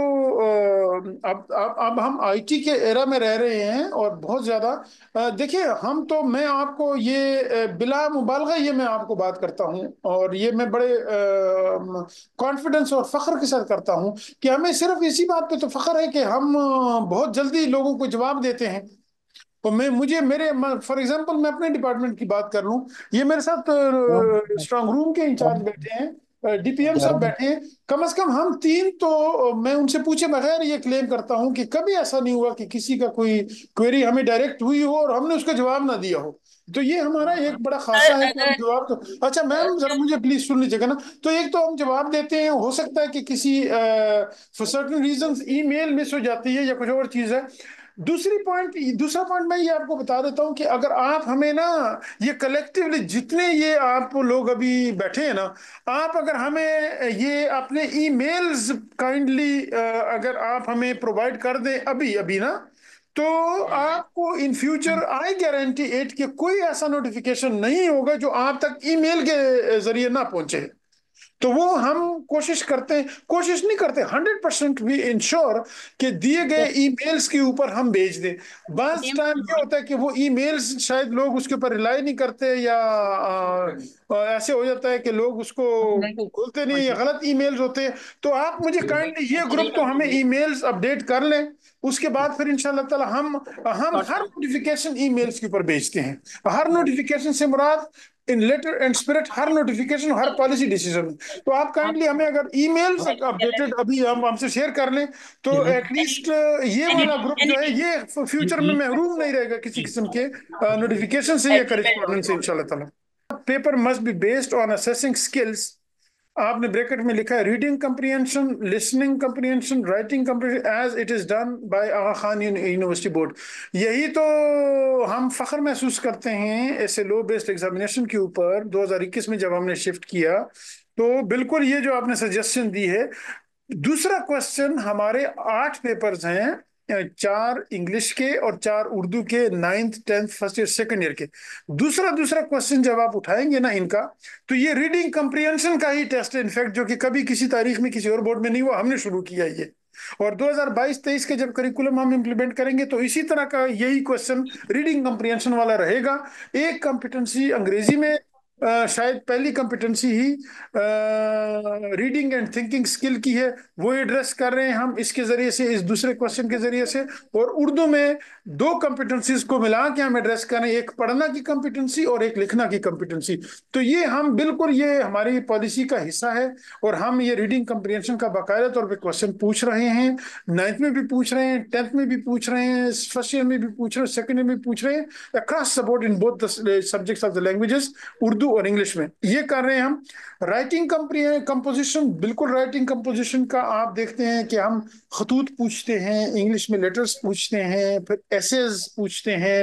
अब अब अब हम आईटी के एरा में रह रहे हैं और बहुत ज्यादा देखिए हम तो मैं आपको ये बिला मुबालगा ये मैं आपको बात करता हूँ और ये मैं बड़े कॉन्फिडेंस और फख्र के साथ करता हूँ कि हमें सिर्फ इसी बात पे तो फख्र है कि हम बहुत जल्दी लोगों को जवाब देते हैं तो मैं मुझे मेरे फॉर एग्जांपल मैं अपने डिपार्टमेंट की बात कर लूं ये मेरे साथ स्ट्रांग हाँ। रूम के इंचार्ज बैठे हैं डीपीएम हाँ। साहब बैठे हैं कम से कम हम तीन तो मैं उनसे पूछे बगैर ये क्लेम करता हूं कि कभी ऐसा नहीं हुआ कि किसी का कोई क्वेरी हमें डायरेक्ट हुई हो और हमने उसका जवाब ना दिया हो तो ये हमारा एक बड़ा खासा है कि हम जवाब तो अच्छा मैम जरा मुझे प्लीज सुन लीजिएगा ना तो एक तो हम जवाब देते हैं हो सकता है कि किसी for certain reasons email miss हो जाती है या कुछ और चीज़ है दूसरी पॉइंट दूसरा पॉइंट मैं ये आपको बता देता हूँ कि अगर आप हमें ना ये कलेक्टिवली जितने ये आप लोग अभी बैठे हैं ना आप अगर हमें ये अपने ईमेल्स काइंडली अगर आप हमें प्रोवाइड कर दें अभी अभी ना तो आपको इन फ्यूचर आई गारंटी एट के कोई ऐसा नोटिफिकेशन नहीं होगा जो आप तक ईमेल के जरिए ना पहुंचे तो वो हम कोशिश करते हैं कोशिश नहीं करते हंड्रेड परसेंट वी इंश्योर कि दिए गए ईमेल्स के ऊपर हम भेज दें बस टाइम ये होता है कि वो ईमेल्स शायद लोग उसके ऊपर रिलाई नहीं करते या आ, ऐसे हो जाता है कि लोग उसको खोलते नहीं या हाँ गलत ईमेल्स होते हैं तो आप मुझे काइंडली ये ग्रुप तो हमें ईमेल्स अपडेट कर लें उसके बाद फिर इंशाल्लाह ताला हम हम अच्छा। हर नोटिफिकेशन ईमेल्स के ऊपर भेजते हैं हर नोटिफिकेशन से मुराद इन लेटर एंड स्पिरिट हर नोटिफिकेशन हर पॉलिसी डिसीजन तो आप काइंडली हमें अगर ईमेल्स अपडेटेड हाँ। अभी हम हमसे शेयर कर लें तो एटलीस्ट ये वाला ग्रुप जो है ये फ्यूचर में महरूम नहीं रहेगा किसी किस्म के नोटिफिकेशन से या करेस्पॉन्डेंस से ताला paper must be based on assessing skills आपने ब्रैकेट में लिखा है reading comprehension listening comprehension writing comprehension as it is done by Aga Khan university board यही तो हम फख्र महसूस करते हैं ऐसे लो बेस्ड एग्जामिनेशन के ऊपर 2021 में जब हमने शिफ्ट किया तो बिल्कुल ये जो आपने सजेशन दी है दूसरा क्वेश्चन हमारे आठ पेपर्स हैं चार इंग्लिश के और चार उर्दू के ninth tenth first year second year के दूसरा दूसरा क्वेश्चन जब आप उठाएंगे ना इनका तो ये रीडिंग कंप्रीहेंशन का ही टेस्ट है इनफैक्ट जो कि कभी किसी तारीख में किसी और बोर्ड में नहीं हुआ हमने शुरू किया ये और 2022-23 के जब करिकुलम हम इंप्लीमेंट करेंगे तो इसी तरह का यही क्वेश्चन रीडिंग कंप्रीहेंशन वाला रहेगा एक कॉम्पिटेंसी अंग्रेजी में आ, शायद पहली कंपिटेंसी ही रीडिंग एंड थिंकिंग स्किल की है वो एड्रेस कर रहे हैं हम इसके ज़रिए से इस दूसरे क्वेश्चन के ज़रिए से और उर्दू में दो कॉम्पिटेंसीज को मिला के हम एड्रेस करें एक पढ़ना की कॉम्पिटेंसी और एक लिखना की कॉम्पिटेंसी तो ये हम बिल्कुल ये हमारी पॉलिसी का हिस्सा है और हम ये रीडिंग कम्प्रीहेंशन का बाकायदा तौर पर क्वेश्चन पूछ रहे हैं नाइन्थ में भी पूछ रहे हैं टेंथ में भी पूछ रहे हैं फर्स्ट ईयर में भी पूछ रहे हैं सेकेंड ईयर में पूछ रहे हैं across support in both subject of the languages Urdu और इंग्लिश में ये कर रहे हैं हम राइटिंग कंपोजिशन बिल्कुल राइटिंग कंपोजिशन का आप देखते हैं कि हम खतूत पूछते हैं इंग्लिश में लेटर्स पूछते हैं फिर कैसेज पूछते हैं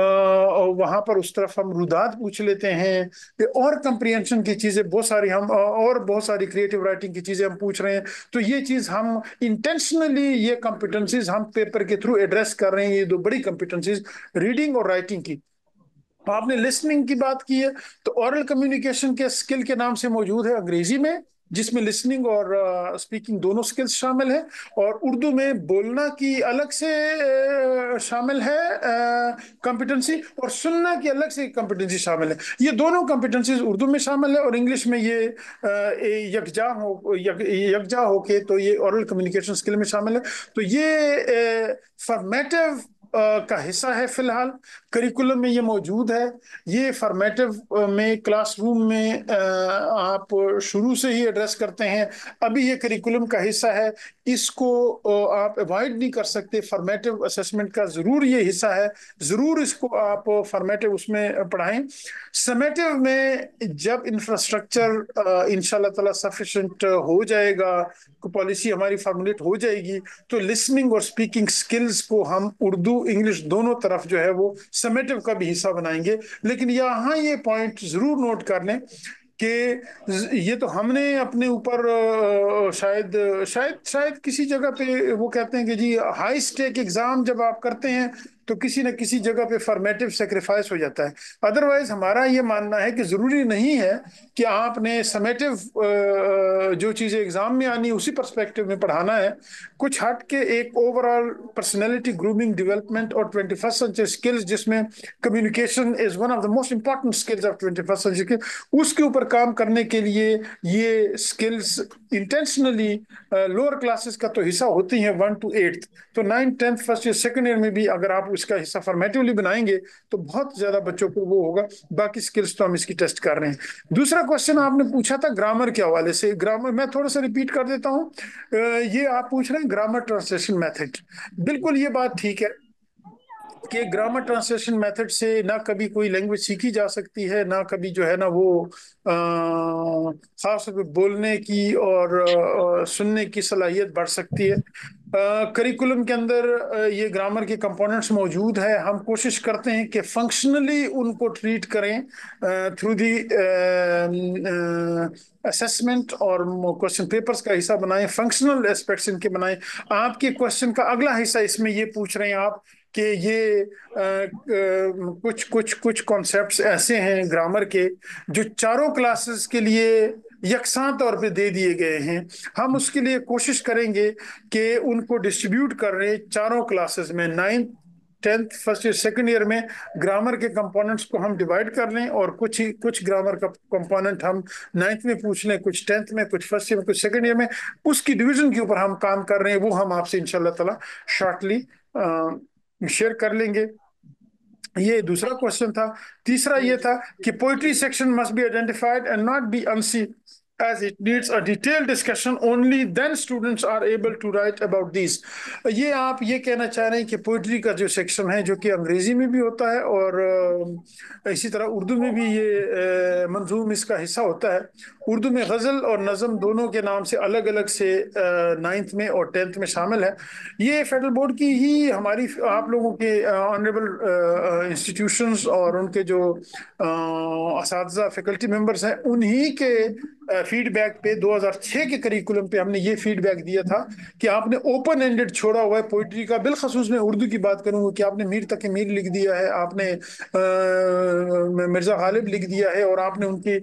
और वहाँ पर उस तरफ हम रुदात पूछ लेते हैं और कंप्रीहेंशन की चीज़ें बहुत सारी हम और बहुत सारी क्रिएटिव राइटिंग की चीज़ें हम पूछ रहे हैं तो ये चीज़ हम इंटेंशनली ये कॉम्पिटेंसीज हम पेपर के थ्रू एड्रेस कर रहे हैं ये दो बड़ी कॉम्पिटेंसीज रीडिंग और राइटिंग की तो आपने लिसनिंग की बात की है तो औरल कम्युनिकेशन के स्किल के नाम से मौजूद है अंग्रेजी में जिसमें लिसनिंग और स्पीकिंग दोनों स्किल्स शामिल हैं और उर्दू में बोलना की अलग से शामिल है कॉम्पिटेंसी और सुनना की अलग से कॉम्पिटेंसी शामिल है ये दोनों कॉम्पिटेंसीज उर्दू में शामिल है और इंग्लिश में ये यकजा हो यकजा होके तो ये औरल कम्युनिकेशन स्किल में शामिल है तो ये फॉर्मेटिव का हिस्सा है फिलहाल करिकुलम में ये मौजूद है ये फॉर्मेटिव में क्लासरूम में आप शुरू से ही एड्रेस करते हैं अभी ये करिकुलम का हिस्सा है इसको आप अवॉइड नहीं कर सकते फॉर्मेटिव असेसमेंट का ज़रूर ये हिस्सा है ज़रूर इसको आप फॉर्मेटिव उसमें पढ़ाएं समेटिव में जब इंफ्रास्ट्रक्चर इन uh, ताला सफिशेंट uh, हो जाएगा पॉलिसी तो हमारी फॉर्मुलेट हो जाएगी तो लिसनिंग और स्पीकिंग स्किल्स को हम उर्दू इंग्लिश दोनों तरफ जो है वो समेटिव का भी हिस्सा बनाएंगे लेकिन यहाँ ये पॉइंट ज़रूर नोट कर लें कि ये तो हमने अपने ऊपर uh, शायद शायद शायद किसी जगह पे वो कहते हैं कि जी हाई स्टेक एग्ज़ाम जब आप करते हैं तो किसी न किसी जगह पे फॉर्मेटिव सेक्रीफाइस हो जाता है अदरवाइज हमारा ये मानना है कि ज़रूरी नहीं है कि आपने समेटिव जो चीज़ें एग्ज़ाम में आनी उसी परस्पेक्टिव में पढ़ाना है कुछ हट के एक ओवरऑल पर्सनैलिटी ग्रूमिंग डेवलपमेंट और ट्वेंटी फर्स्ट सेंचुरी स्किल्स जिसमें communication is one of the most important skills of twenty first century उसके ऊपर काम करने के लिए ये स्किल्स इंटेंशनली लोअर क्लासेस का तो हिस्सा होती है वन टू एट्थ तो nine tenth first year second year में भी अगर आप इसका हिस्सा फॉर्मेटिवली बनाएंगे तो बहुत ज़्यादा बच्चों को वो होगा बाकी स्किल्स तो हम इसकी टेस्ट कर रहे हैं दूसरा क्वेश्चन आपने पूछा था ग्रामर के हवाले से ग्रामर मैं थोड़ा सा रिपीट कर देता हूँ ये आप पूछ रहे हैं ग्रामर ट्रांसलेशन मैथड बिल्कुल ये बात ठीक है कि ग्रामर ट्रांसलेशन मेथड से ना कभी कोई लैंग्वेज सीखी जा सकती है ना कभी जो है ना वो खास तौर बोलने की और आ, सुनने की सलाहियत बढ़ सकती है करिकुलम के अंदर ये ग्रामर के कंपोनेंट्स मौजूद है हम कोशिश करते हैं कि फंक्शनली उनको ट्रीट करें थ्रू दी असेसमेंट और क्वेश्चन पेपर्स का हिस्सा बनाएं फंक्शनल एस्पेक्ट्स इनके बनाएं आपके क्वेश्चन का अगला हिस्सा इसमें ये पूछ रहे हैं आप कि ये आ, आ, कुछ कुछ कुछ कॉन्सेप्ट्स ऐसे हैं ग्रामर के जो चारों क्लासेस के लिए यकसां तौर पे दे दिए गए हैं हम उसके लिए कोशिश करेंगे कि उनको डिस्ट्रीब्यूट कर रहे चारों क्लासेस में ninth tenth first year second year में ग्रामर के कंपोनेंट्स को हम डिवाइड कर लें और कुछ ही कुछ ग्रामर का कंपोनेंट हम नाइन्थ में पूछ लें कुछ टेंथ में कुछ फर्स्ट ईयर में कुछ सेकेंड ईयर में उसकी डिवीजन के ऊपर हम काम कर रहे हैं वो हम आपसे इनशाला तला शॉर्टली शेयर कर लेंगे ये दूसरा क्वेश्चन था तीसरा ये हम्म। था कि poetry section must be identified and not be unseen as it needs a detailed discussion only then students are able to write about these ये आप ये कहना चाह रहे हैं कि पोइट्री का जो सेक्शन है जो कि अंग्रेजी में भी होता है और इसी तरह उर्दू में भी ये मंजूम इसका हिस्सा होता है उर्दू में गज़ल और नज़म दोनों के नाम से अलग अलग से नाइन्थ में और टेंथ में शामिल है ये फेडरल बोर्ड की ही हमारी आप लोगों के ऑनरेबल इंस्टीट्यूशंस और उनके जो इस फैकल्टी मेम्बर्स हैं उन्हीं के फीडबैक पे 2006 के करिकुलम पे हमने ये फीडबैक दिया था कि आपने ओपन एंडेड छोड़ा हुआ है पोइट्री का बिलखसूस में उर्दू की बात करूंगा कि आपने मीर तक मीर लिख दिया है आपने आ, मिर्ज़ा गालिब लिख दिया है और आपने उनकी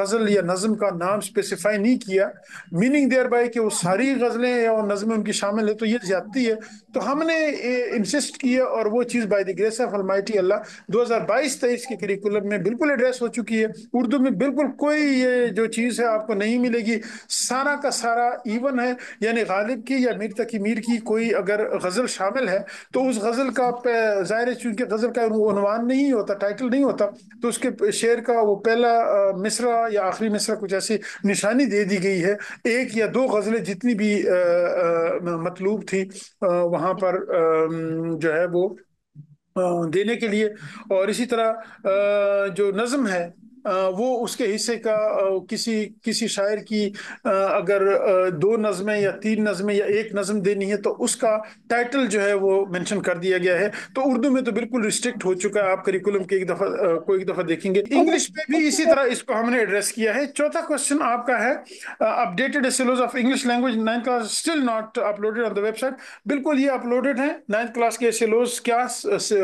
गज़ल या नज़म का नाम स्पेसिफाई नहीं किया मीनिंग देयर बाय कि वो सारी गज़लें और नज़में उनकी शामिल है तो ये ज्यादती है तो हमने इंसिस्ट किया और वो चीज़ by the grace of almighty Allah 2022 23 के करिकुलम में बिल्कुल एड्रेस हो चुकी है उर्दू में बिल्कुल कोई ये जो चीज़ है आपको नहीं मिलेगी सारा का सारा इवन है यानी गालिब की या मीर तकी मीर की कोई अगर गज़ल शामिल है तो उस गज़ल का ज़ाहिर है चूंकि गज़ल का उनवान नहीं होता टाइटल नहीं होता तो उसके शेर का वो पहला मिसरा या आखिरी मिसरा कुछ ऐसी निशानी दे दी गई है एक या दो गज़लें जितनी भी मतलूब थी आ, वहाँ पर जो है वो देने के लिए और इसी तरह जो नज्म है वो उसके हिस्से का किसी किसी शायर की अगर दो नज़में या तीन नज़में या एक नज़म देनी है तो उसका टाइटल जो है वो मेंशन कर दिया गया है तो उर्दू में तो बिल्कुल रिस्ट्रिक्ट हो चुका है आप करिकुलम के एक दफ़ा को एक दफ़ा देखेंगे इंग्लिश तो में भी इसी तरह इसको हमने एड्रेस किया है चौथा क्वेश्चन आपका है updated SLOs of English language ninth class still not uploaded on the website बिल्कुल ये अपलोडेड है नाइन्थ क्लास के एसेलोज क्या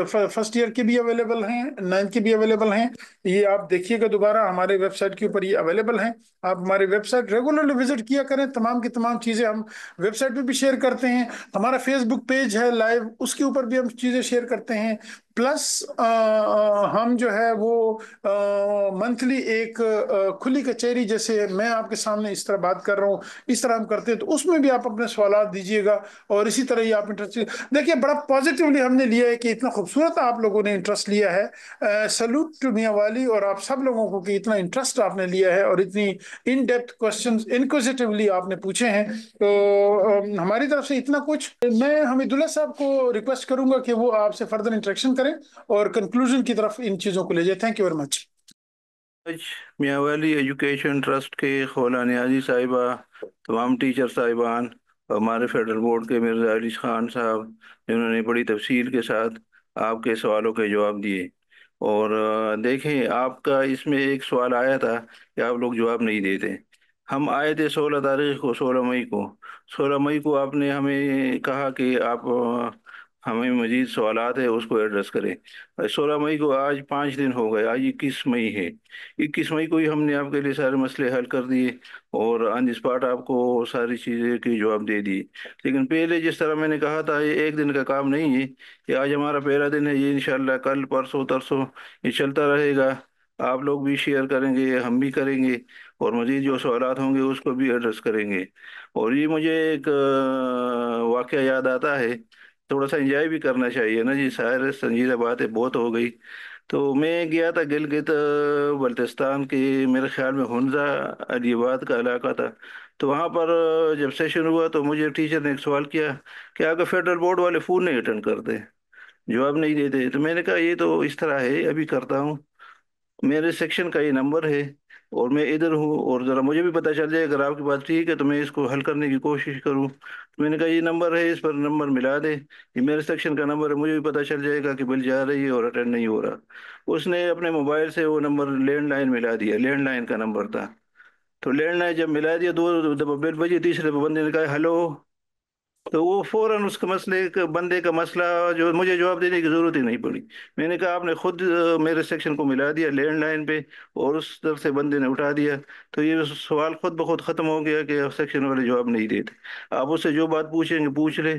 फर्स्ट ईयर के भी अवेलेबल हैं नाइन्थ के भी अवेलेबल हैं ये आप देखिएगा दोबारा हमारे वेबसाइट के ऊपर ये अवेलेबल हैं आप हमारे वेबसाइट रेगुलरली विजिट किया करें तमाम की तमाम चीज़ें हम वेबसाइट पर भी शेयर करते हैं हमारा फेसबुक पेज है लाइव उसके ऊपर भी हम चीज़ें शेयर करते हैं प्लस हम जो है वो मंथली एक खुली कचहरी जैसे मैं आपके सामने इस तरह बात कर रहा हूँ इस तरह हम करते हैं तो उसमें भी आप अपने सवाल दीजिएगा और इसी तरह ही आप इंटरेस्ट देखिए बड़ा पॉजिटिवली हमने लिया है कि इतना खूबसूरत आप लोगों ने इंटरेस्ट लिया है सल्यूट टू मियाँ वाली और आप सब लोगों को कि इतना इंटरेस्ट आपने लिया है और इतनी इन डेप्थ क्वेश्चन इनक्विजिटिवली आपने पूछे हैं तो हमारी तरफ से इतना कुछ मैं हमीदुल्ला साहब को रिक्वेस्ट करूंगा कि वो आपसे फर्दर इंट्रेक्शन करें और कंक्लूजन की तरफ इन चीज़ों को ले जाए थैंक यू वेरी मच
आज मियाँ वाली एजुकेशन ट्रस्ट के खौला न्याजी साहिबा तमाम टीचर साहिबान हमारे फेडरल बोर्ड के मिर्जा अली खान साहब जिन्होंने बड़ी तफसील के साथ आपके सवालों के जवाब दिए और देखें आपका इसमें एक सवाल आया था कि आप लोग जवाब नहीं देते हम आए थे सोलह तारीख को सोलह मई को सोलह मई को आपने हमें कहा कि आप हमें मजीद सवालत है उसको एड्रेस करें सोलह मई को आज पाँच दिन हो गए आज इक्कीस मई है इक्कीस मई को ही हमने आपके लिए सारे मसले हल कर दिए और ऑन स्पॉट आपको सारी चीज़ें के जवाब दे दिए लेकिन पहले जिस तरह मैंने कहा था ये एक दिन का काम नहीं है ये आज हमारा पहला दिन है ये इन कल परसों तरसों ये चलता रहेगा आप लोग भी शेयर करेंगे हम भी करेंगे और मज़ीद जो सवालत होंगे उसको भी एड्रेस करेंगे और ये मुझे एक वाक़ याद आता है थोड़ा सा एंजॉय भी करना चाहिए ना जी सारे संजीदा बातें बहुत हो गई तो मैं गया था गिलगित बल्तिस्तान के मेरे ख्याल में हुन्जा अलीबाद का इलाका था तो वहाँ पर जब सेशन हुआ तो मुझे टीचर ने एक सवाल किया कि आगे फेडरल बोर्ड वाले फ़ोन नहीं अटेंड करते जवाब नहीं देते तो मैंने कहा ये तो इस तरह है अभी करता हूँ मेरे सेक्शन का ये नंबर है और मैं इधर हूँ और ज़रा मुझे भी पता चल जाए अगर आपकी बात ठीक है तो मैं इसको हल करने की कोशिश करूँ तो मैंने कहा ये नंबर है इस पर नंबर मिला दे ये मेरे सेक्शन का नंबर है मुझे भी पता चल जाएगा कि बिल जा रही है और अटेंड नहीं हो रहा उसने अपने मोबाइल से वो नंबर लैंडलाइन मिला दिया लैंडलाइन का नंबर था तो लैंडलाइन जब मिला दिया दो दफा बिल बजी तीसरे दफा बंदे ने कहा हेलो तो वो फौरन उसके मसले का बंदे का मसला जो मुझे जवाब देने की ज़रूरत ही नहीं पड़ी मैंने कहा आपने खुद मेरे सेक्शन को मिला दिया लैंडलाइन पे और उस तरफ से बंदे ने उठा दिया तो ये सवाल खुद ब खुद ख़त्म हो गया कि आप सेक्शन वाले जवाब नहीं देते आप उससे जो बात पूछेंगे पूछ ले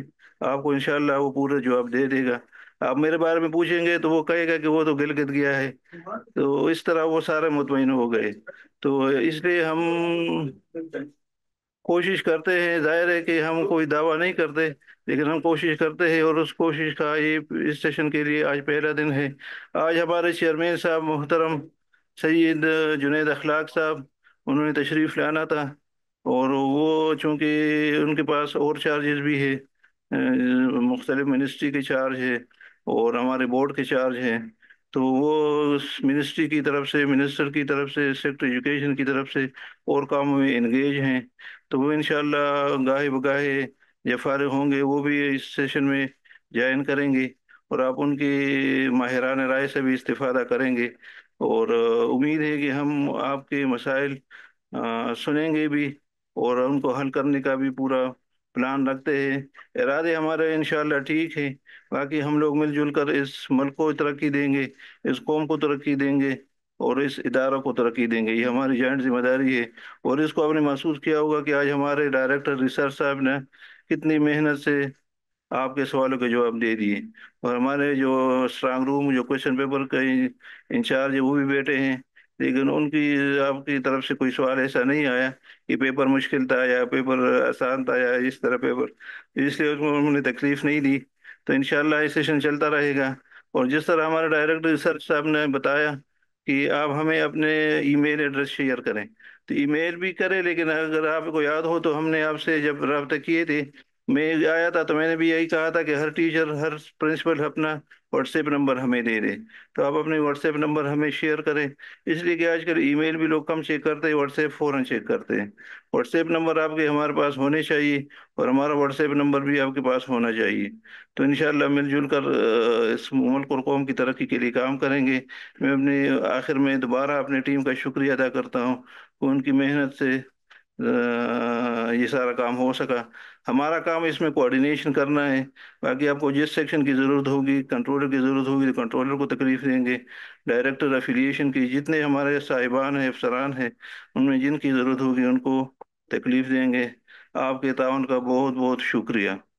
आपको इन वो पूरा जवाब दे देगा आप मेरे बारे में पूछेंगे तो वो कहेगा कि वो तो गिलगित गया है तो इस तरह वो सारे मुतमिन हो गए तो इसलिए हम कोशिश करते हैं जाहिर है कि हम कोई दावा नहीं करते लेकिन हम कोशिश करते हैं और उस कोशिश का ये इस सेशन के लिए आज पहला दिन है आज हमारे चेयरमैन साहब मोहतरम सैद जुनेद अखलाक साहब उन्होंने तशरीफ़ लाना था और वो चूँकि उनके पास और चार्जेस भी है मुख्तलिफ मिनिस्ट्री के चार्ज है और हमारे बोर्ड के चार्ज हैं तो वो मिनिस्ट्री की तरफ से मिनिस्टर की तरफ से सेक्टर एजुकेशन की तरफ से और काम में इंगेज हैं तो वो इन गाहे बगाहे जब फारग होंगे वो भी इस सेशन में ज्वाइन करेंगे और आप उनकी माहरान राय से भी इस्तीफादा करेंगे और उम्मीद है कि हम आपके मसाइल सुनेंगे भी और उनको हल करने का भी पूरा प्लान रखते हैं इरादे हमारे इन ठीक है बाकी हम लोग मिलजुल कर इस मुल्क को तरक्की देंगे इस कौम को तरक्की देंगे और इस इदारों को तरक्की देंगे ये हमारी जॉइंट जिम्मेदारी है और इसको आपने महसूस किया होगा कि आज हमारे डायरेक्टर रिसर्च साहब ने कितनी मेहनत से आपके सवालों के जवाब दे दिए और हमारे जो स्ट्रांग रूम जो क्वेश्चन पेपर के इंचार्ज वो भी बैठे हैं लेकिन उनकी आपकी तरफ से कोई सवाल ऐसा नहीं आया कि पेपर मुश्किल था या पेपर आसान था या इस तरह पेपर इसलिए उसको उन्होंने तकलीफ नहीं दी तो इन ये सेशन चलता रहेगा और जिस तरह हमारे डायरेक्टर सर साहब ने बताया कि आप हमें अपने ईमेल एड्रेस शेयर करें तो ईमेल भी करें लेकिन अगर आपको याद हो तो हमने आपसे जब रबता किए थे मैं आया था तो मैंने भी यही कहा था कि हर टीचर हर प्रिंसिपल अपना व्हाट्सएप नंबर हमें दे दे तो आप अपने व्हाट्सएप नंबर हमें शेयर करें इसलिए कि आजकल ईमेल भी लोग कम चेक करते हैं व्हाट्सएप फ़ौरन चेक करते हैं व्हाट्सएप नंबर आपके हमारे पास होने चाहिए और हमारा व्हाट्सएप नंबर भी आपके पास होना चाहिए तो इन मिलजुल कर इस मुल्क और कौम की तरक्की के लिए काम करेंगे मैं अपने आखिर में दोबारा अपनी टीम का शुक्रिया अदा करता हूँ उनकी मेहनत से ये सारा काम हो सका हमारा काम इसमें कोऑर्डिनेशन करना है बाकी आपको जिस सेक्शन की ज़रूरत होगी कंट्रोलर की ज़रूरत होगी तो कंट्रोलर को तकलीफ़ देंगे डायरेक्टर अफिलिएशन की जितने हमारे साहिबान हैं अफसरान हैं उनमें जिनकी ज़रूरत होगी उनको तकलीफ़ देंगे आपके तावन का बहुत बहुत शुक्रिया